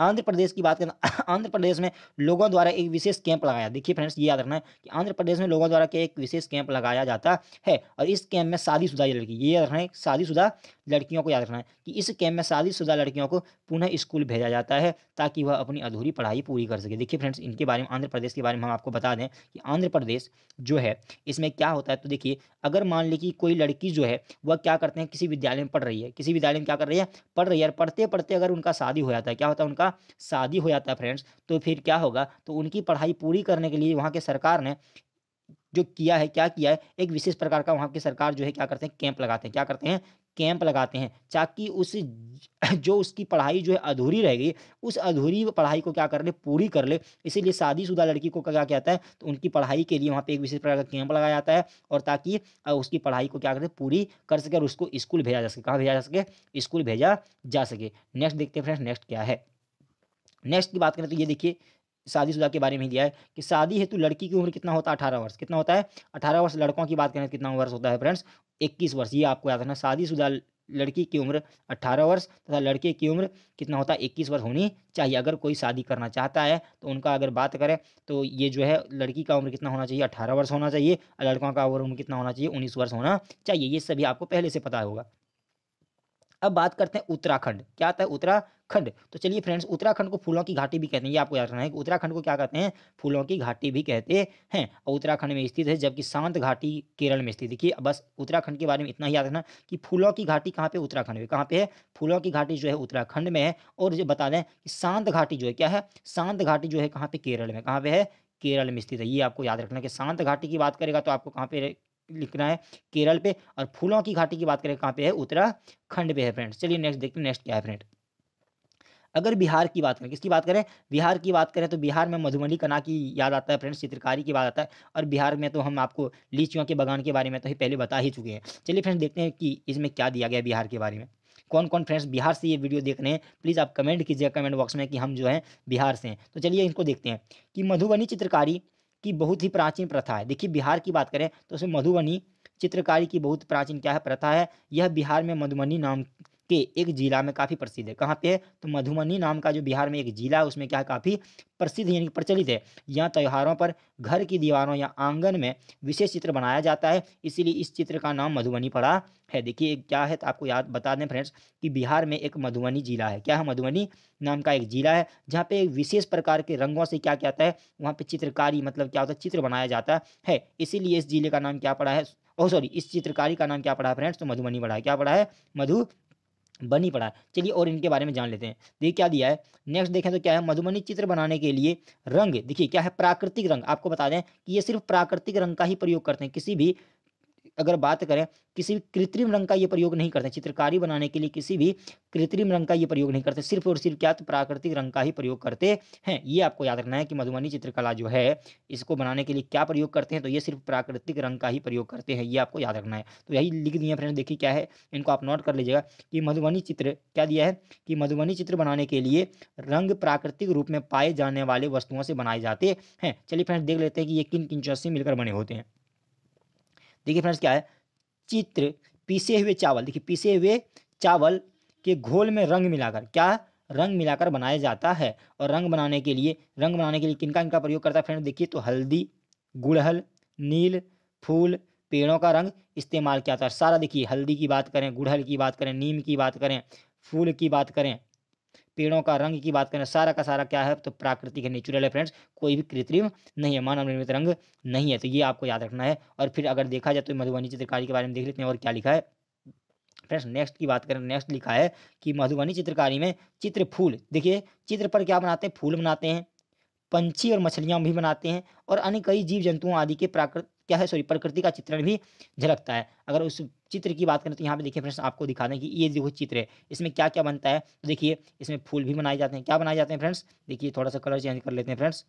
आंध्र प्रदेश की बात करना तो [LAUGHS] आंध्र प्रदेश में लोगों द्वारा एक विशेष कैंप लगाया देखिए फ्रेंड्स ये याद रखना है कि आंध्र प्रदेश में लोगों द्वारा क्या एक विशेष कैंप लगाया जाता है और इस कैंप में शादीशुदा लड़की ये याद रखना है शादीशुदा लड़कियों को याद रखना है कि इस कैंप में शादीशुदा लड़कियों को पुनः स्कूल भेजा जाता है ताकि वह अपनी अधूरी पढ़ाई पूरी कर सके देखिए फ्रेंड्स इनके बारे में आंध्र प्रदेश के बारे में हम आपको बता दें कि आंध्र प्रदेश जो है इसमें क्या होता है तो देखिए अगर मान ली कि कोई लड़की जो है वह क्या करते हैं किसी विद्यालय में पढ़ रही है किसी विद्यालय में क्या कर रही है पढ़ रही है और पढ़ते पढ़ते अगर उनका शादी हो जाता है क्या होता है उनका का शादी हो जाता है फ्रेंड्स तो फिर क्या होगा तो उनकी पढ़ाई पूरी करने के लिए वहाँ के सरकार ने जो किया है क्या किया है एक विशेष प्रकार का वहाँ की सरकार जो है क्या करते हैं कैंप लगाते हैं क्या करते हैं कैंप लगाते हैं ताकि उस [CLEARS THROAT] जो उसकी पढ़ाई जो है अधूरी रह गई उस अधूरी पढ़ाई को क्या कर ले पूरी कर ले इसीलिए शादीशुदा लड़की को क्या कहता है तो उनकी पढ़ाई के लिए वहाँ पे एक विशेष प्रकार का कैंप लगाया जाता है और ताकि उसकी पढ़ाई को क्या करें पूरी कर सके और उसको स्कूल भेजा जा सके कहाँ भेजा जा सके स्कूल भेजा जा सके नेक्स्ट देखते हैं फ्रेंड्स नेक्स्ट क्या है नेक्स्ट की बात करें तो ये देखिए शादीशुदा के बारे में दिया है कि शादी हेतु लड़की की उम्र कितना होता है अठारह वर्ष कितना होता है अठारह वर्ष लड़कों की बात करें तो कितना वर्ष होता है फ्रेंड्स इक्कीस वर्ष ये आपको याद रखना शादीशुदा लड़की की उम्र 18 वर्ष तथा लड़के की उम्र कितना होता है इक्कीस वर्ष होनी चाहिए अगर कोई शादी करना चाहता है तो उनका अगर बात करें तो ये जो है लड़की का उम्र कितना होना चाहिए अठारह वर्ष होना चाहिए और लड़कों का उम्र कितना होना चाहिए उन्नीस वर्ष होना चाहिए ये सभी आपको पहले से पता होगा अब बात करते हैं उत्तराखंड क्या आता है उत्तराखंड तो चलिए फ्रेंड्स उत्तराखंड को फूलों की घाटी भी कहते हैं ये आपको याद रखना है कि उत्तराखंड को क्या कहते हैं फूलों की घाटी भी कहते हैं और उत्तराखंड में स्थित है जबकि शांत घाटी केरल में स्थित देखिए बस उत्तराखंड के बारे में इतना ही याद रखना कि फूलों की घाटी कहाँ पे उत्तराखंड में कहाँ पे है फूलों की घाटी जो है उत्तराखंड में है और जो बता दें कि शांत घाटी जो है क्या है शांत घाटी जो है कहाँ पे केरल में कहाँ पे है केरल में स्थित है ये आपको याद रखना कि शांत घाटी की बात करेगा तो आपको कहाँ पे लिखना है केरल पे और फूलों की घाटी की बात करें कहाँ पे है उत्तराखंड पे है फ्रेंड्स चलिए नेक्स्ट देखते हैं नेक्स्ट क्या है फ्रेंड अगर बिहार की बात करें किसकी बात करें बिहार की बात करें तो बिहार में मधुबनी कना की याद आता है फ्रेंड्स चित्रकारी की बात आता है और बिहार में तो हम आपको लीचियों के बगान के बारे में तो ही पहले बता ही चुके हैं चलिए फ्रेंड्स देखते हैं कि इसमें क्या दिया गया बिहार के बारे में कौन कौन फ्रेंड्स बिहार से ये वीडियो देख रहे हैं प्लीज़ आप कमेंट कीजिए कमेंट बॉक्स में कि हम जो है बिहार से हैं तो चलिए इनको देखते हैं कि मधुबनी चित्रकारी की बहुत ही प्राचीन प्रथा है देखिए बिहार की बात करें तो उसमें मधुबनी चित्रकारी की बहुत प्राचीन क्या है प्रथा है यह बिहार में मधुबनी नाम के एक जिला में काफ़ी प्रसिद्ध है कहाँ पे है तो मधुबनी नाम का जो बिहार में एक जिला है उसमें क्या है काफ़ी प्रसिद्ध यानी प्रचलित है यहाँ त्यौहारों पर घर की दीवारों या आंगन में विशेष चित्र बनाया जाता है इसीलिए इस चित्र का नाम मधुबनी पड़ा है देखिए क्या है तो आपको याद बता दें फ्रेंड्स कि बिहार में एक मधुबनी जिला है क्या है मधुबनी नाम का एक जिला है जहाँ पे एक विशेष प्रकार के रंगों से क्या क्या आता है वहाँ पे चित्रकारी मतलब क्या होता है चित्र बनाया जाता है इसीलिए इस जिले का नाम क्या पड़ा है ओह सॉरी इस चित्रकारी का नाम क्या पड़ा है फ्रेंड्स तो मधुबनी पड़ा है क्या पड़ा है मधु बन ही पड़ा है चलिए और इनके बारे में जान लेते हैं देखिए क्या दिया है नेक्स्ट देखें तो क्या है मधुबनी चित्र बनाने के लिए रंग देखिए क्या है प्राकृतिक रंग आपको बता दें कि ये सिर्फ प्राकृतिक रंग का ही प्रयोग करते हैं किसी भी अगर बात करें किसी भी कृत्रिम रंग का ये प्रयोग नहीं करते चित्रकारी बनाने के लिए किसी भी कृत्रिम रंग का ये प्रयोग नहीं करते सिर्फ और सिर्फ क्या तो प्राकृतिक रंग का ही प्रयोग करते हैं ये आपको याद रखना है कि मधुबनी चित्रकला जो है इसको बनाने के लिए क्या प्रयोग करते हैं तो ये सिर्फ प्राकृतिक रंग का ही प्रयोग करते हैं ये आपको याद रखना है तो यही लिख दिए फ्रेंड देखिए क्या है इनको आप नोट कर लीजिएगा कि मधुबनी चित्र क्या दिया है कि मधुबनी चित्र बनाने के लिए रंग प्राकृतिक रूप में पाए जाने वाले वस्तुओं से बनाए जाते हैं चलिए फ्रेंड देख लेते हैं कि ये किन किन से मिलकर बने होते हैं देखिए फ्रेंड्स क्या है चित्र पीसे हुए चावल देखिए पीसे हुए चावल के घोल में रंग मिलाकर क्या रंग मिलाकर बनाया जाता है और रंग बनाने के लिए रंग बनाने के लिए किनका इनका प्रयोग करता है फ्रेंड देखिए तो हल्दी गुड़हल नील फूल पेड़ों का रंग इस्तेमाल किया जाता है सारा देखिए हल्दी की बात करें गुड़हल की बात करें नीम की बात करें फूल की बात करें पेड़ों का रंग की बात करें सारा का सारा क्या है तो प्राकृतिक है नेचुरल है फ्रेंड्स कोई भी कृत्रिम नहीं है मानव निर्मित रंग नहीं है तो ये आपको याद रखना है और फिर अगर देखा जाए तो मधुबनी चित्रकारी के बारे में देख लेते हैं और क्या लिखा है फ्रेंड्स नेक्स्ट की बात करें नेक्स्ट लिखा है कि मधुबनी चित्रकारी में चित्र फूल देखिए चित्र पर क्या बनाते हैं फूल बनाते हैं पंछी और मछलियाँ भी बनाते हैं और अन्य कई जीव जंतुओं आदि के प्राकृत क्या है सॉरी प्रकृति का चित्रण भी झलकता है अगर उस चित्र की बात करें तो यहाँ पे देखिए फ्रेंड्स आपको दिखा दें कि ये जो चित्र है इसमें क्या क्या बनता है तो देखिए इसमें फूल भी बनाए जाते हैं क्या बनाए जाते हैं फ्रेंड्स देखिए थोड़ा सा कलर चेंज कर लेते हैं फ्रेंड्स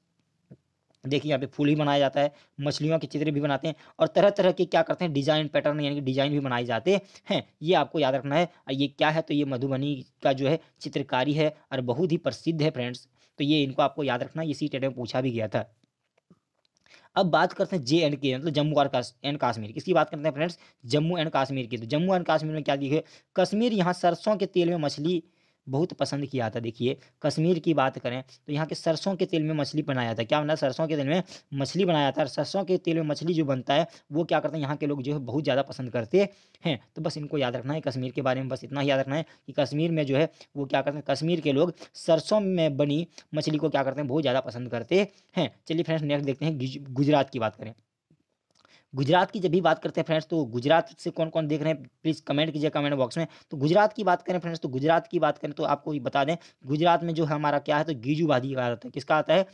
देखिए यहाँ पे फूल भी बनाया जाता है मछलियों के चित्र भी बनाते हैं और तरह तरह के क्या करते हैं डिजाइन पैटर्न यानी कि डिजाइन भी बनाए जाते हैं ये आपको याद रखना है ये क्या है तो ये मधुबनी का जो है चित्रकारी है और बहुत ही प्रसिद्ध है फ्रेंड्स तो ये इनको आपको याद रखना इसी टेट में पूछा भी गया था अब बात करते हैं जे एंड के मतलब जम्मू और एंड कश्मीर इसकी बात करते हैं फ्रेंड्स जम्मू एंड कश्मीर की तो जम्मू एंड कश्मीर में क्या दिखे कश्मीर यहाँ सरसों के तेल में मछली बहुत पसंद किया था देखिए कश्मीर की बात करें तो यहाँ के सरसों के तेल में मछली बनाया था क्या बना मतलब? सरसों के तेल में मछली बनाया था और सरसों के तेल में मछली जो बनता है वो क्या करते हैं यहाँ के लोग जो है बहुत ज़्यादा पसंद करते हैं तो बस इनको याद रखना है कश्मीर के बारे में बस इतना याद रखना है कि कश्मीर में जो है वो क्या करते हैं कश्मीर के लोग सरसों में बनी मछली को क्या करते हैं बहुत ज़्यादा पसंद करते हैं चलिए फ्रेंड्स नेक्स्ट देखते हैं गुजरात की बात करें गुजरात की जब भी बात करते हैं फ्रेंड्स तो गुजरात से कौन कौन देख रहे हैं प्लीज़ कमेंट कीजिए कमेंट बॉक्स में तो गुजरात की बात करें फ्रेंड्स तो गुजरात की बात करें तो आपको ये बता दें गुजरात में जो है हमारा क्या है तो गीजू भाई का याद आता है किसका आता है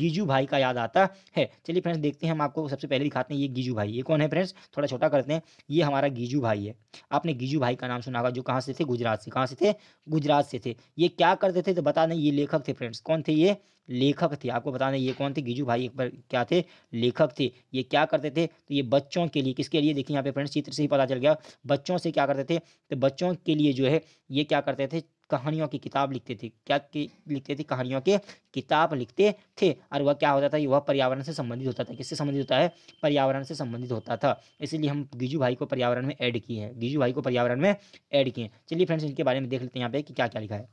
गीजू भाई का याद आता है चलिए फ्रेंड्स देखते हैं हम आपको सबसे पहले दिखाते हैं ये गीजू भाई ये कौन है फ्रेंड्स थोड़ा छोटा करते हैं ये हमारा गीजू भाई है आपने गीजू भाई का नाम सुना होगा जो कहाँ से थे गुजरात से कहाँ से थे गुजरात से थे ये क्या करते थे तो बता दें ये लेखक थे फ्रेंड्स कौन थे ये लेखक थे आपको बता दें ये कौन थे गिजू भाई पर क्या थे लेखक थे ये क्या करते थे तो ये बच्चों के लिए किसके लिए देखिए यहाँ पे फ्रेंड्स चित्र से ही पता चल गया बच्चों से क्या करते थे तो बच्चों के लिए जो है ये क्या करते थे कहानियों की किताब लिखते थे क्या लिखते थे कहानियों के किताब लिखते थे और वह क्या होता था वह पर्यावरण से संबंधित होता था किससे संबंधित होता है पर्यावरण से संबंधित होता था इसलिए हम गिजू भाई को पर्यावरण में ऐड किए हैं गिजू भाई को पर्यावरण में ऐड किए चलिए फ्रेंड्स इनके बारे में देख लेते हैं यहाँ पे कि क्या क्या लिखा है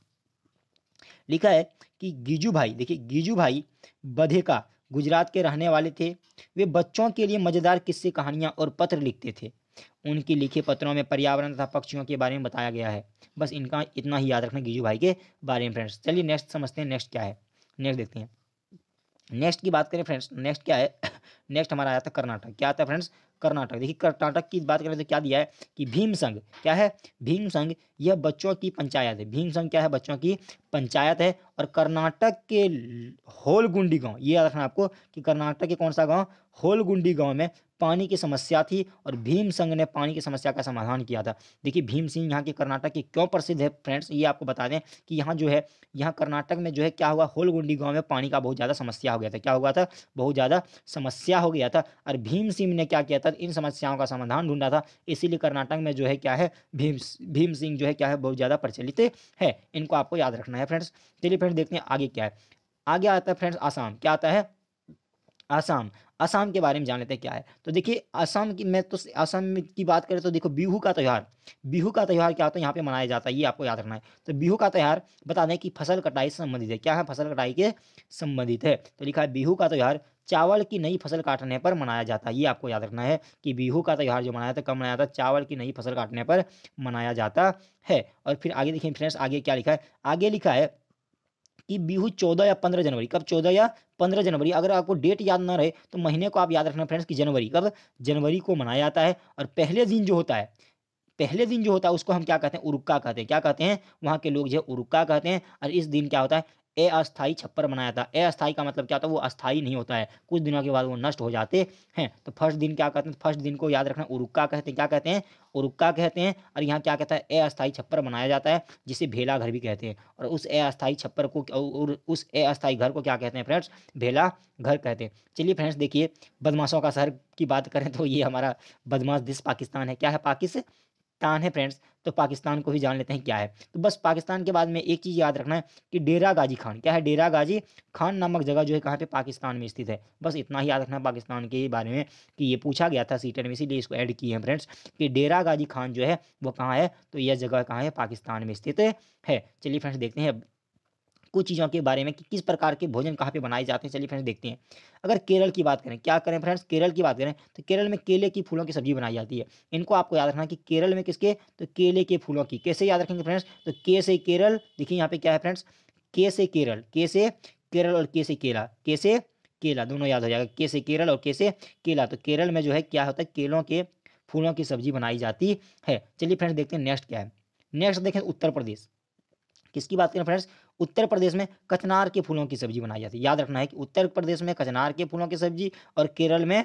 लिखा है कि गिजू भाई देखिए गिजू भाई का गुजरात के रहने वाले थे वे बच्चों के लिए मज़ेदार किस्से कहानियाँ और पत्र लिखते थे उनके लिखे पत्रों में पर्यावरण तथा पक्षियों के बारे में बताया गया है बस इनका इतना ही याद रखना गिजू भाई के बारे में फ्रेंड्स चलिए नेक्स्ट समझते हैं नेक्स्ट क्या है नेक्स्ट देखते हैं नेक्स्ट की बात करें फ्रेंड्स नेक्स्ट क्या है नेक्स्ट [COUGHS] हमारा आया था कर्नाटक क्या आता है फ्रेंड्स कर्नाटक देखिए कर्नाटक की बात करें तो क्या दिया है कि भीम संघ क्या है भीम संघ यह बच्चों की पंचायत है भीम संघ क्या है बच्चों की पंचायत है और कर्नाटक के होलगुंडी गांव ये याद रखना आपको कि कर्नाटक के कौन सा गांव होलगुंडी गांव में पानी की समस्या थी और भीम संघ ने पानी की समस्या का समाधान किया था देखिए भीम सिंह यहाँ के कर्नाटक के क्यों प्रसिद्ध है फ्रेंड्स ये आपको बता दें कि यहाँ जो है यहाँ कर्नाटक में जो है क्या हुआ होलगुंडी गांव में पानी का बहुत ज़्यादा समस्या हो गया था क्या हुआ था बहुत ज़्यादा समस्या हो गया था और भीम सिंह ने क्या किया था मिलकर इन समस्याओं का समाधान ढूंढा था इसीलिए कर्नाटक में जो है क्या है भीम भीम सिंह जो है क्या है बहुत ज़्यादा प्रचलित है इनको आपको याद रखना है फ्रेंड्स चलिए फ्रेंड्स देखते हैं आगे क्या है आगे आता है फ्रेंड्स आसाम क्या आता है आसाम आसाम के बारे में जान लेते हैं क्या है तो देखिए आसाम की मैं तो आसाम की बात करें तो देखो बिहू का त्यौहार बिहू का त्यौहार क्या होता है यहाँ पे मनाया जाता है ये आपको याद रखना है तो बिहू का त्यौहार बता दें कि फसल कटाई से संबंधित है क्या है फसल कटाई के संबंधित है तो लिखा है बिहू का त्यौहार चावल की नई फसल काटने पर मनाया जाता है ये आपको याद रखना है कि बिहू का त्यौहार जो मनाया जाता है कब मनाया जाता है चावल की नई फसल काटने पर मनाया जाता है और फिर आगे देखिए फ्रेंड्स आगे क्या लिखा है आगे लिखा है कि बिहू चौदह या पंद्रह जनवरी कब चौदह या पंद्रह जनवरी अगर आपको डेट याद ना रहे तो महीने को आप याद रखना फ्रेंड्स कि जनवरी कब जनवरी को मनाया जाता है और पहले दिन जो होता है पहले दिन जो होता है उसको हम क्या कहते हैं उरुक्का कहते हैं क्या कहते हैं वहाँ के लोग जो है उरुक्का कहते हैं और इस दिन क्या होता है अस्थाई छप्पर बनाया था अस्थाई का मतलब क्या होता है वो अस्थाई नहीं होता है कुछ दिनों के बाद वो नष्ट हो जाते हैं तो फर्स्ट दिन क्या कहते हैं फर्स्ट दिन को याद रखना उरुक्का कहते हैं क्या कहते हैं उरुक्का कहते हैं और यहाँ क्या कहता है अस्थाई छप्पर बनाया जाता है जिसे भेला घर भी कहते हैं और उस अस्थाई छप्पर को और उस अस्थाई घर को क्या कहते हैं फ्रेंड्स भेला घर कहते हैं चलिए फ्रेंड्स देखिए बदमाशों का शहर की बात करें तो ये हमारा बदमाश देश पाकिस्तान है क्या है पाकिस्तान तान है फ्रेंड्स तो पाकिस्तान को ही जान लेते हैं क्या है तो बस पाकिस्तान के बाद में एक चीज़ याद रखना है कि डेरा गाजी खान क्या है डेरा गाजी खान नामक जगह जो है कहाँ पे पाकिस्तान में स्थित है बस इतना ही याद रखना है पाकिस्तान के बारे में कि ये पूछा गया था सीटेट में इसीलिए इसको ऐड किए हैं फ्रेंड्स कि डेरा गाजी खान जो है वो कहाँ है तो यह जगह कहाँ है पाकिस्तान में स्थित है चलिए फ्रेंड्स देखते हैं कुछ चीज़ों के बारे में कि किस प्रकार के भोजन कहाँ पे बनाए जाते हैं चलिए फ्रेंड्स देखते हैं अगर केरल की बात करें क्या करें फ्रेंड्स केरल की बात करें तो केरल में केले की फूलों की सब्जी बनाई जाती है इनको आपको याद रखना कि केरल में किसके तो केले के फूलों की कैसे याद रखेंगे फ्रेंड्स तो के से केरल देखिए यहाँ पे क्या है फ्रेंड्स के से केरल के से केरल और के से केला के से केला दोनों याद हो जाएगा के से केरल और के से केला तो केरल में जो है क्या होता है केलों के फूलों की सब्जी बनाई जाती है चलिए फ्रेंड्स देखते हैं नेक्स्ट क्या है नेक्स्ट देखें उत्तर प्रदेश किसकी बात करें फ्रेंड्स उत्तर प्रदेश में कचनार के फूलों की सब्जी बनाई जाती है याद रखना है कि उत्तर प्रदेश में कचनार के फूलों की सब्जी और केरल में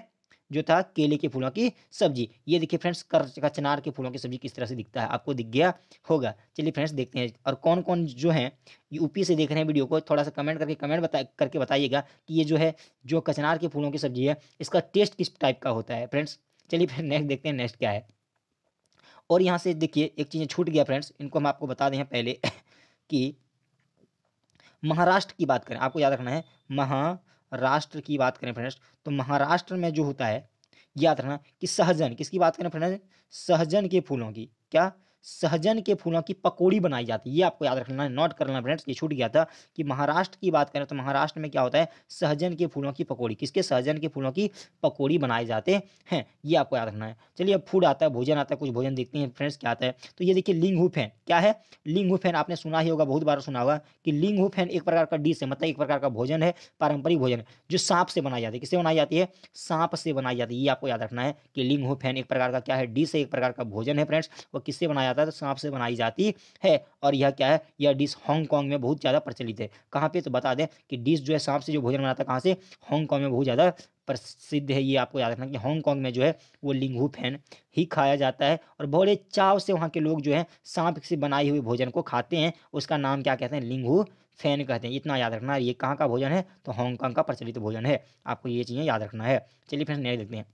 जो था केले के फूलों की सब्जी ये देखिए फ्रेंड्स कचनार के फूलों की सब्जी किस तरह से दिखता है आपको दिख गया होगा चलिए फ्रेंड्स देखते हैं और कौन कौन जो है यूपी से देख रहे हैं वीडियो को थोड़ा सा कमेंट करके कमेंट बता करके बताइएगा कि ये जो है जो कचनार के फूलों की सब्जी है इसका टेस्ट किस टाइप का होता है फ्रेंड्स चलिए फिर नेक्स्ट देखते हैं नेक्स्ट क्या है और यहाँ से देखिए एक चीज़ छूट गया फ्रेंड्स इनको हम आपको बता दें पहले [LAUGHS] कि महाराष्ट्र की बात करें आपको याद रखना है महाराष्ट्र की बात करें फ्रेंड्स तो महाराष्ट्र में जो होता है याद रखना कि सहजन किसकी बात करें फ्रेंड्स सहजन के फूलों की क्या सहजन के फूलों की पकौड़ी बनाई जाती है ये आपको याद रखना है नोट करना फ्रेंड्स ये छूट गया था कि महाराष्ट्र की बात करें तो महाराष्ट्र में क्या होता है सहजन के फूलों की पकौड़ी किसके सहजन के फूलों की पकौड़ी बनाए जाते हैं ये आपको याद रखना है चलिए अब फूड आता है भोजन आता है कुछ भोजन देखते हैं फ्रेंड्स क्या आता है तो ये देखिए फैन क्या है फैन आपने सुना ही होगा बहुत बार सुना होगा कि फैन एक प्रकार का डिश है मतलब एक प्रकार का भोजन है पारंपरिक भोजन जो सांप से बनाई जाती है किससे बनाई जाती है सांप से बनाई जाती है ये आपको याद रखना है कि फैन एक प्रकार का क्या है डिश है एक प्रकार का भोजन है फ्रेंड्स वो किससे बनाया जाता है तो सांप से बनाई जाती है और यह क्या है यह डिश हांगकॉन्ग में बहुत ज़्यादा प्रचलित है कहाँ पे तो बता दें कि डिश जो है सांप से जो भोजन बनाता है कहाँ से हांगकॉन्ग में बहुत ज़्यादा प्रसिद्ध है ये आपको याद रखना कि हांगकॉन्ग में जो है वो लिंगू फैन ही खाया जाता है और बड़े चाव से वहाँ के लोग जो है सांप से बनाए हुए भोजन को खाते हैं उसका नाम क्या कहते हैं लिंगू फैन कहते हैं इतना याद रखना ये कहाँ का भोजन है तो हांगकॉन्ग का प्रचलित भोजन है आपको ये चीज़ें याद रखना है चलिए फ्रेंड्स नहीं देखते हैं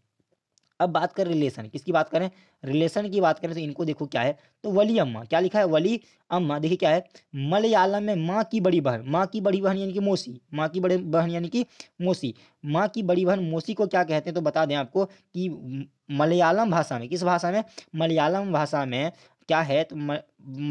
अब बात करें रिलेशन किसकी बात करें रिलेशन की बात करें तो इनको देखो क्या है तो वली अम्मा क्या लिखा है वली अम्मा देखिए क्या है मलयालम में माँ की बड़ी बहन माँ की बड़ी बहन यानी कि मौसी माँ की बड़ी बहन यानी कि मौसी माँ की बड़ी बहन मौसी को क्या कहते हैं तो बता दें आपको कि मलयालम भाषा में किस भाषा में मलयालम भाषा में क्या है तो म,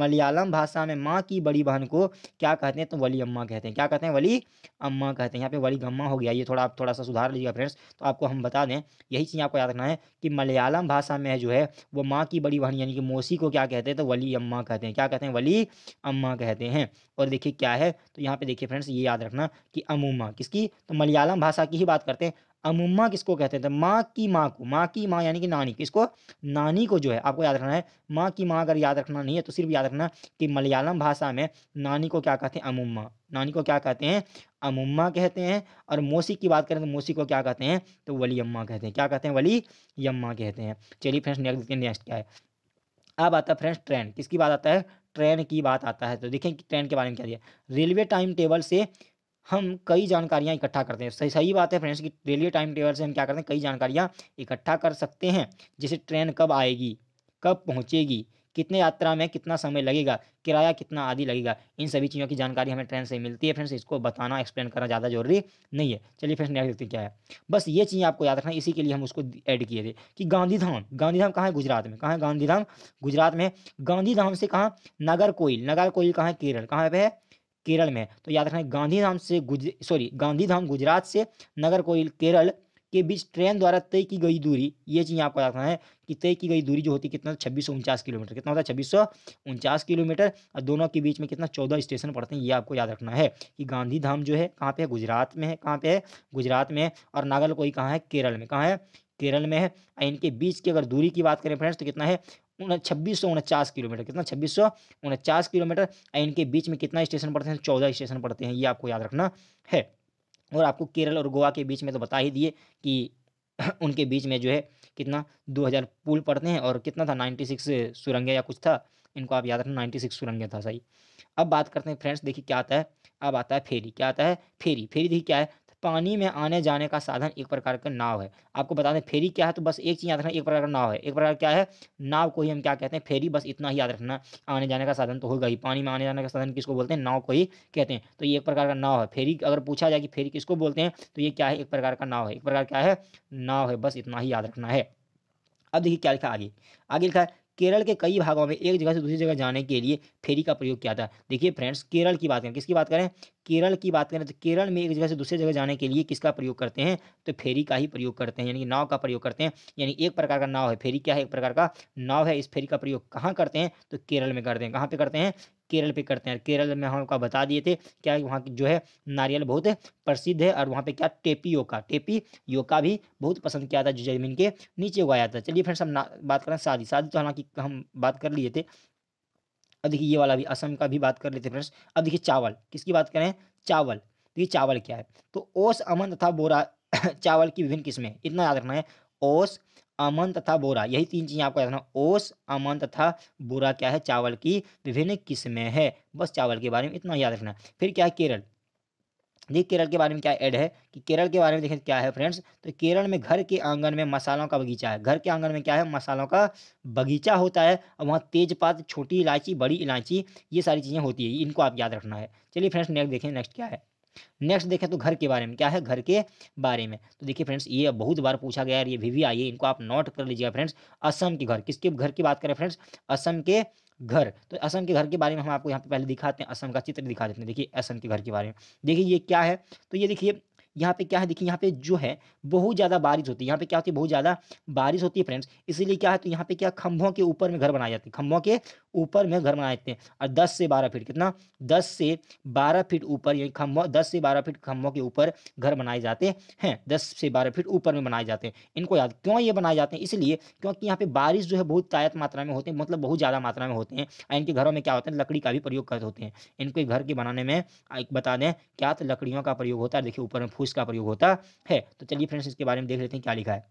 मलयालम भाषा में माँ की बड़ी बहन को क्या कहते हैं तो वली अम्मा कहते हैं क्या कहते हैं वली अम्मा कहते हैं यहाँ पे वली गम्मा हो गया ये थोड़ा आप थोड़ा सा सुधार लीजिएगा फ्रेंड्स तो आपको हम बता दें यही चीज़ आपको याद रखना है कि मलयालम भाषा में जो है वो माँ की बड़ी बहन यानी कि मौसी को क्या कहते हैं तो वली अम्मा कहते हैं क्या कहते हैं वली अम्मा कहते हैं और देखिए क्या है तो यहाँ पे देखिए फ्रेंड्स ये याद रखना कि अमूमा किसकी तो मलयालम भाषा की ही बात करते हैं अमुम्मा किसको कहते हैं तो माँ की माँ को माँ की माँ यानी कि नानी किसको नानी को जो है आपको याद रखना है माँ की माँ अगर याद रखना नहीं है तो सिर्फ याद रखना कि मलयालम भाषा में नानी को क्या कहते हैं अमुम्मा नानी को क्या कहते हैं अमुम्मा कहते हैं और मौसी की बात करें तो मौसी को क्या कहते हैं तो वली अम्मा कहते हैं क्या कहते हैं वली यम्मा कहते हैं चलिए फ्रेंड्स नेक्स्ट नेक्स्ट क्या है अब आता है फ्रेंड्स ट्रेन किसकी बात आता है ट्रेन की बात आता है तो देखें कि ट्रेन के बारे में क्या दिया रेलवे टाइम टेबल से हम कई जानकारियाँ इकट्ठा करते हैं सही सही बात है फ्रेंड्स कि रेलवे टाइम टेबल से हम क्या करते हैं कई जानकारियाँ इकट्ठा कर सकते हैं जैसे ट्रेन कब आएगी कब पहुँचेगी कितने यात्रा में कितना समय लगेगा किराया कितना आदि लगेगा इन सभी चीज़ों की जानकारी हमें ट्रेन से मिलती है फ्रेंड्स इसको बताना एक्सप्लेन करना ज़्यादा जरूरी नहीं है चलिए फ्रेंड्स नेक्स्ट देखते क्या है बस ये चीज़ आपको याद रखना इसी के लिए हम उसको ऐड किए थे कि गांधीधाम गांधीधाम कहाँ है गुजरात में कहाँ है गांधीधाम गुजरात में गांधीधाम से कहाँ नगर कोयल नगर कोयल कहाँ है केरल कहाँ पे है केरल में है तो याद रखना गांधी धाम से गुज सॉरी गांधी धाम गुजरात से नगर कोयल केरल के बीच ट्रेन द्वारा तय की गई दूरी ये चीज़ आपको याद रखना है कि तय की गई दूरी जो होती है कितना छब्बीस किलोमीटर कितना होता है छब्बीस किलोमीटर और दोनों के बीच में कितना चौदह स्टेशन पड़ते हैं ये आपको याद रखना है कि गांधी धाम जो है कहाँ पे है गुजरात में है कहाँ पे है गुजरात में है और नागल कोई कहाँ है केरल में कहाँ है केरल में है इनके बीच की अगर दूरी की बात करें फ्रेंड्स तो कितना है छब्बीस सौ उनचास किलोमीटर कितना छब्बीस सौ उनचास किलोमीटर इनके बीच में कितना स्टेशन पड़ते हैं चौदह स्टेशन पड़ते हैं ये आपको याद रखना है और आपको केरल और गोवा के बीच में तो बता ही दिए कि [CLEARS THROAT] उनके बीच में जो है कितना 2000 पुल पड़ते हैं और कितना था 96 सुरंगे या कुछ था इनको आप याद रखना 96 सुरंगे था सही अब बात करते हैं फ्रेंड्स देखिए क्या आता है अब आता है फेरी क्या आता है फेरी फेरी देखिए क्या है पानी में आने जाने का साधन एक प्रकार का नाव है आपको बता दें फेरी क्या है तो बस एक चीज़ याद रखना एक प्रकार का नाव है एक प्रकार क्या है नाव को ही हम क्या कहते हैं फेरी बस इतना ही याद रखना आने जाने का साधन तो होगा ही पानी में आने जाने का साधन किसको बोलते हैं नाव को ही कहते हैं तो ये एक प्रकार का नाव है फेरी अगर पूछा जाए कि फेरी किसको बोलते हैं तो ये क्या है एक प्रकार का नाव है एक प्रकार क्या है नाव है बस इतना ही याद रखना है अब देखिए क्या लिखा आगे आगे लिखा है केरल के कई भागों में एक जगह से दूसरी जगह जाने के लिए फेरी का प्रयोग किया था देखिए फ्रेंड्स केरल की बात करें किसकी बात करें केरल की बात करें तो केरल में एक जगह से दूसरी जगह जाने के लिए किसका प्रयोग करते हैं तो फेरी का ही प्रयोग करते हैं यानी कि नाव का प्रयोग करते हैं यानी एक प्रकार का नाव है फेरी क्या है एक प्रकार का नाव है इस फेरी का प्रयोग कहाँ करते हैं तो केरल में करते हैं कहाँ पर करते हैं केरल पे करते हैं केरल में हम आपका बता दिए थे क्या वहाँ की जो है नारियल बहुत प्रसिद्ध है और वहाँ पे क्या टेपी योका टेपी योका भी बहुत पसंद किया था जो जमीन के नीचे उगाया था चलिए फ्रेंड्स हम बात करें शादी शादी तो हालांकि हम बात कर लिए थे अब देखिए ये वाला भी असम का भी बात कर लेते फ्रेंड्स अब देखिए चावल किसकी बात करें चावल देखिए चावल क्या है तो ओस अमन तथा बोरा चावल की विभिन्न किस्में इतना याद रखना है ओस अमन तथा बोरा यही तीन चीज़ें आपको याद रखना ओस अमन तथा बोरा क्या है चावल की विभिन्न किस्में है बस चावल के बारे में इतना याद रखना फिर क्या है केरल देखिए केरल के बारे में क्या ऐड है कि केरल के बारे में देखें तो क्या है फ्रेंड्स तो केरल में घर के आंगन में मसालों का बगीचा है घर के आंगन में क्या है मसालों का बगीचा होता है और वहाँ तेजपात छोटी इलायची बड़ी इलायची ये सारी चीज़ें होती है इनको आप याद रखना है चलिए फ्रेंड्स नेक्स्ट देखें नेक्स्ट क्या है नेक्स्ट देखें तो घर के बारे में क्या है घर के बारे में तो देखिए फ्रेंड्स ये बहुत बार पूछा गया है ये भी, आई इनको आप नोट कर लीजिएगा फ्रेंड्स असम के घर किसके घर की बात करें फ्रेंड्स असम के घर तो असम के घर के बारे में हम आपको यहाँ पे पहले दिखाते हैं असम का चित्र दिखा देते हैं देखिए असम के घर के बारे में देखिए ये क्या है तो ये देखिए यहाँ पे क्या है देखिए यहाँ पे जो है बहुत ज़्यादा बारिश होती है यहाँ पे क्या होती है बहुत ज़्यादा बारिश होती है फ्रेंड्स इसीलिए क्या है तो यहाँ पे क्या खंभों के ऊपर में घर बनाए जाते हैं खंभों के ऊपर में घर बनाए जाते हैं और दस से बारह फीट कितना दस से बारह फीट ऊपर यानी खम्भों दस से बारह फीट खम्भों के ऊपर घर बनाए जाते हैं दस से बारह फीट ऊपर में बनाए जाते हैं इनको याद क्यों ये बनाए जाते हैं इसलिए क्योंकि यहाँ पे बारिश जो है बहुत तायत मात्रा में होते हैं मतलब बहुत ज़्यादा मात्रा में होते हैं और इनके घरों में क्या होता है लकड़ी का भी प्रयोग करते होते हैं इनके घर के बनाने में एक बता दें क्या तो लकड़ियों का प्रयोग होता है देखिए ऊपर में फूल पुश का प्रयोग होता है तो चलिए फ्रेंड्स इसके बारे में देख लेते हैं क्या लिखा है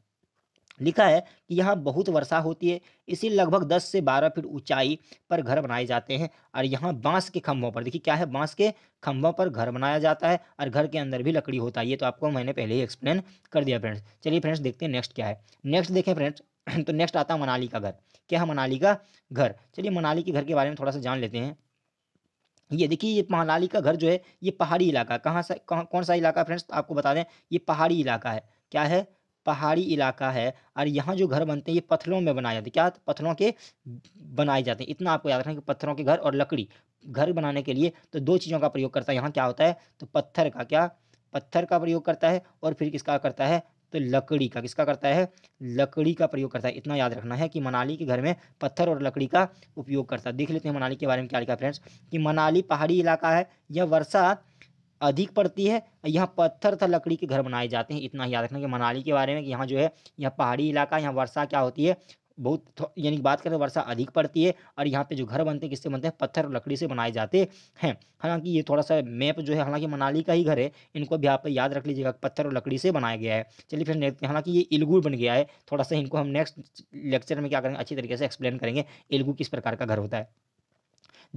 लिखा है कि यहाँ बहुत वर्षा होती है इसी लगभग 10 से 12 फीट ऊंचाई पर घर बनाए जाते हैं और यहाँ बांस के खंभों पर देखिए क्या है बांस के खंभों पर घर बनाया जाता है और घर के अंदर भी लकड़ी होता है ये तो आपको मैंने पहले ही एक्सप्लेन कर दिया फ्रेंड्स चलिए फ्रेंड्स देखते हैं नेक्स्ट क्या है नेक्स्ट देखें फ्रेंड्स [CLEARS THROAT] तो नेक्स्ट आता है मनाली का घर क्या है मनाली का घर चलिए मनाली के घर के बारे में थोड़ा सा जान लेते हैं ये देखिए ये महानाली का घर जो है ये पहाड़ी इलाका कहाँ सा कहाँ कौन सा इलाका फ्रेंड्स तो आपको बता दें ये पहाड़ी इलाका है क्या है पहाड़ी इलाका है और यहाँ जो घर बनते हैं ये पत्थरों में बनाए जाते हैं क्या पत्थरों के बनाए जाते हैं इतना आपको याद रखना कि पत्थरों के घर और लकड़ी घर बनाने के लिए तो दो चीज़ों का प्रयोग करता है यहाँ क्या होता है तो पत्थर का क्या पत्थर का प्रयोग करता है और फिर किसका करता है तो लकड़ी का किसका करता है लकड़ी का प्रयोग करता है इतना याद रखना है कि मनाली के घर में पत्थर और लकड़ी का उपयोग करता है देख लेते हैं मनाली के बारे में क्या लिखा है फ्रेंड्स कि मनाली पहाड़ी इलाका है यह वर्षा अधिक पड़ती है यहाँ पत्थर तथा लकड़ी के घर बनाए जाते हैं इतना याद रखना कि मनाली के बारे में यहाँ जो है यहाँ पहाड़ी इलाका यहाँ वर्षा क्या होती है बहुत यानी कि बात करें तो वर्षा अधिक पड़ती है और यहाँ पे जो घर बनते हैं किससे बनते हैं पत्थर और लकड़ी से बनाए जाते हैं हालांकि ये थोड़ा सा मैप जो है हालांकि मनाली का ही घर है इनको भी आप याद रख लीजिएगा पत्थर और लकड़ी से बनाया गया है चलिए फिर हालांकि ये इलगू बन गया है थोड़ा सा इनको हम नेक्स्ट लेक्चर में क्या करेंगे अच्छी तरीके से एक्सप्लेन करेंगे इलगू किस प्रकार का घर होता है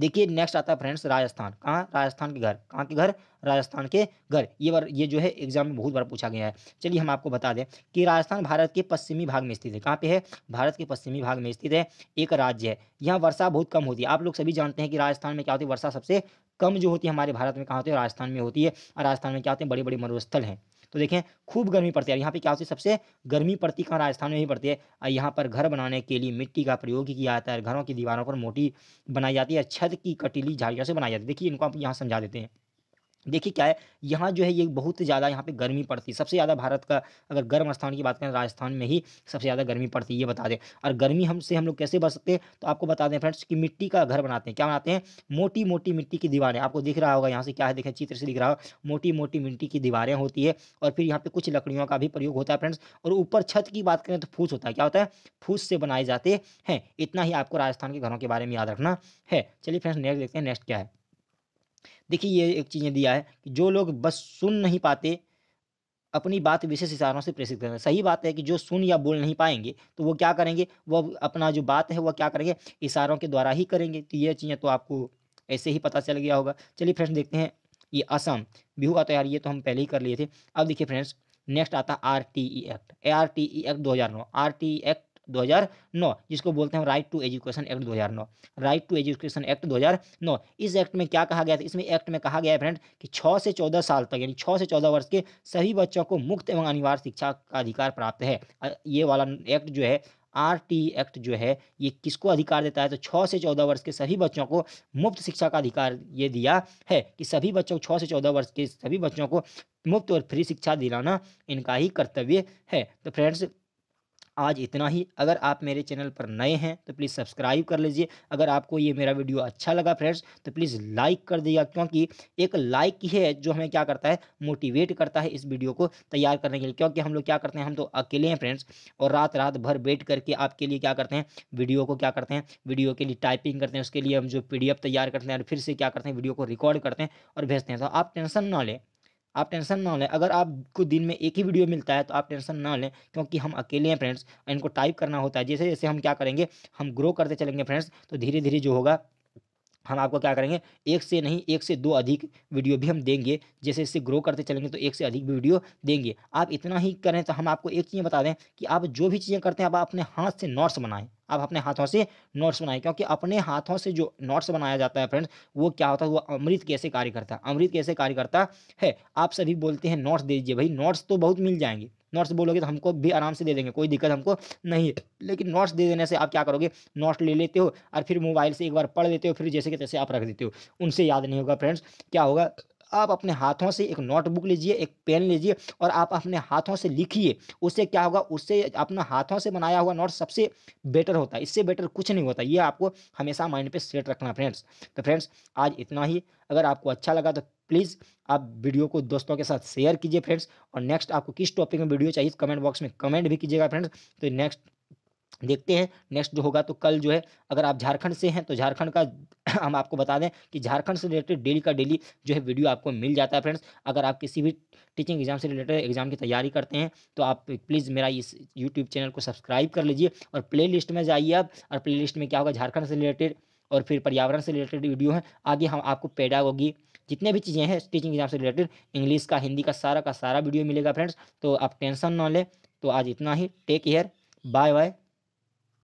देखिए नेक्स्ट आता है फ्रेंड्स राजस्थान कहाँ राजस्थान के घर कहाँ के घर राजस्थान के घर ये बार ये जो है एग्जाम में बहुत बार पूछा गया है चलिए हम आपको बता दें कि राजस्थान भारत के पश्चिमी भाग में स्थित है कहाँ पे है भारत के पश्चिमी भाग में स्थित है एक राज्य है यहाँ वर्षा बहुत कम होती है आप लोग सभी जानते हैं कि राजस्थान में क्या होती है वर्षा सबसे कम जो होती है हमारे भारत में कहाँ होती है राजस्थान में होती है और राजस्थान में क्या होते हैं बड़े बड़े मरुस्थल हैं तो देखें खूब गर्मी पड़ती है यहाँ पे क्या होती है सबसे गर्मी पड़ती कहाँ राजस्थान में ही पड़ती है यहाँ पर घर बनाने के लिए मिट्टी का प्रयोग किया जाता है घरों की दीवारों पर मोटी बनाई जाती है छत की कटीली झाड़ियों से बनाई जाती है देखिए इनको आप यहाँ समझा देते हैं देखिए क्या है यहाँ जो है ये बहुत ज़्यादा यहाँ पे गर्मी पड़ती है सबसे ज़्यादा भारत का अगर गर्म स्थान की बात करें राजस्थान में ही सबसे ज़्यादा गर्मी पड़ती है ये बता दें और गर्मी हमसे हम लोग कैसे बच सकते हैं तो आपको बता दें फ्रेंड्स कि मिट्टी का घर बनाते हैं क्या बनाते हैं मोटी मोटी मिट्टी की दीवारें आपको दिख रहा होगा यहाँ से क्या है देखें चित्र से दिख रहा हो मोटी मोटी मिट्टी की दीवारें होती है और फिर यहाँ पर कुछ लकड़ियों का भी प्रयोग होता है फ्रेंड्स और ऊपर छत की बात करें तो फूस होता है क्या होता है फूस से बनाए जाते हैं इतना ही आपको राजस्थान के घरों के बारे में याद रखना है चलिए फ्रेंड्स नेक्स्ट देखते हैं नेक्स्ट क्या है देखिए ये एक चीज़ें दिया है कि जो लोग बस सुन नहीं पाते अपनी बात विशेष इशारों से प्रेषित करना सही बात है कि जो सुन या बोल नहीं पाएंगे तो वो क्या करेंगे वो अपना जो बात है वो क्या करेंगे इशारों के द्वारा ही करेंगे तो ये चीज़ें तो आपको ऐसे ही पता चल गया होगा चलिए फ्रेंड्स देखते हैं ये असम बिहू का त्यौहार ये तो हम पहले ही कर लिए थे अब देखिए फ्रेंड्स नेक्स्ट आता है R T E act A R T E act दो हज़ार नौ आर टी ई एक्ट 2009 जिसको बोलते हैं right to education act 2009 right to education act 2009 इस एक्ट में क्या कहा गया था इसमें एक्ट में कहा गया है फ्रेंड कि 6 से 14 साल तक यानी 6 से 14 वर्ष के सभी बच्चों को मुफ्त एवं अनिवार्य शिक्षा का अधिकार प्राप्त है ये वाला एक्ट जो है आर टी एक्ट जो है ये किसको अधिकार देता है तो छः से चौदह वर्ष के सभी बच्चों को मुफ्त शिक्षा का अधिकार ये दिया है कि सभी बच्चों छः से चौदह वर्ष के सभी बच्चों को मुफ्त और फ्री शिक्षा दिलाना इनका ही कर्तव्य है तो फ्रेंड्स आज इतना ही अगर आप मेरे चैनल पर नए हैं तो प्लीज़ सब्सक्राइब कर लीजिए अगर आपको ये मेरा वीडियो अच्छा लगा फ्रेंड्स तो प्लीज़ लाइक कर दीजिएगा क्योंकि एक लाइक ही है जो हमें क्या करता है मोटिवेट करता है इस वीडियो को तैयार करने के लिए क्योंकि हम लोग क्या करते हैं हम तो अकेले हैं फ्रेंड्स और रात रात भर वेट करके आपके लिए क्या करते हैं वीडियो को क्या करते हैं वीडियो के लिए टाइपिंग करते हैं उसके लिए हम जो पी तैयार करते हैं और फिर से क्या करते हैं वीडियो को रिकॉर्ड करते हैं और भेजते हैं तो आप टेंशन ना लें आप टेंशन ना लें अगर आपको दिन में एक ही वीडियो मिलता है तो आप टेंशन ना लें क्योंकि हम अकेले हैं फ्रेंड्स इनको टाइप करना होता है जैसे जैसे हम क्या करेंगे हम ग्रो करते चलेंगे फ्रेंड्स तो धीरे धीरे जो होगा हम आपको क्या करेंगे एक से नहीं एक से दो अधिक वीडियो भी हम देंगे जैसे इससे ग्रो करते चलेंगे तो एक से अधिक वीडियो देंगे आप इतना ही करें तो हम आपको एक चीज़ बता दें कि आप जो भी चीज़ें करते हैं आप अपने हाथ से नोट्स बनाएं आप अपने हाथों से नोट्स बनाएं क्योंकि अपने हाथों से जो नोट्स बनाया जाता है फ्रेंड्स वो क्या होता है वो अमृत कैसे कार्य करता है अमृत कैसे कार्य करता है आप सभी बोलते हैं नोट्स दे दीजिए भाई नोट्स तो बहुत मिल जाएंगे नोट्स बोलोगे तो हमको भी आराम से दे देंगे कोई दिक्कत हमको नहीं है लेकिन नोट्स दे देने से आप क्या करोगे नोट्स ले लेते हो और फिर मोबाइल से एक बार पढ़ लेते हो फिर जैसे कि तैसे आप रख देते हो उनसे याद नहीं होगा फ्रेंड्स क्या होगा आप अपने हाथों से एक नोटबुक लीजिए एक पेन लीजिए और आप अपने हाथों से लिखिए उससे क्या होगा उससे अपना हाथों से बनाया हुआ नोट सबसे बेटर होता है इससे बेटर कुछ नहीं होता ये आपको हमेशा माइंड पे सेट रखना फ्रेंड्स तो फ्रेंड्स आज इतना ही अगर आपको अच्छा लगा तो प्लीज़ आप वीडियो को दोस्तों के साथ शेयर कीजिए फ्रेंड्स और नेक्स्ट आपको किस टॉपिक में वीडियो चाहिए कमेंट बॉक्स में कमेंट भी कीजिएगा फ्रेंड्स तो नेक्स्ट देखते हैं नेक्स्ट जो होगा तो कल जो है अगर आप झारखंड से हैं तो झारखंड का [CLEARS THROAT] हम आपको बता दें कि झारखंड से रिलेटेड डेली का डेली जो है वीडियो आपको मिल जाता है फ्रेंड्स अगर आप किसी भी टीचिंग एग्जाम से रिलेटेड एग्जाम की तैयारी करते हैं तो आप प्लीज़ मेरा इस यूट्यूब चैनल को सब्सक्राइब कर लीजिए और प्ले में जाइए आप और प्ले में क्या होगा झारखंड से रिलेटेड और फिर पर्यावरण से रिलेटेड वीडियो हैं आगे हम आपको पेडागोगी जितने भी चीज़ें हैं टीचिंग एग्जाम से रिलेटेड इंग्लिश का हिंदी का सारा का सारा वीडियो मिलेगा फ्रेंड्स तो आप टेंशन ना लें तो आज इतना ही टेक केयर बाय बाय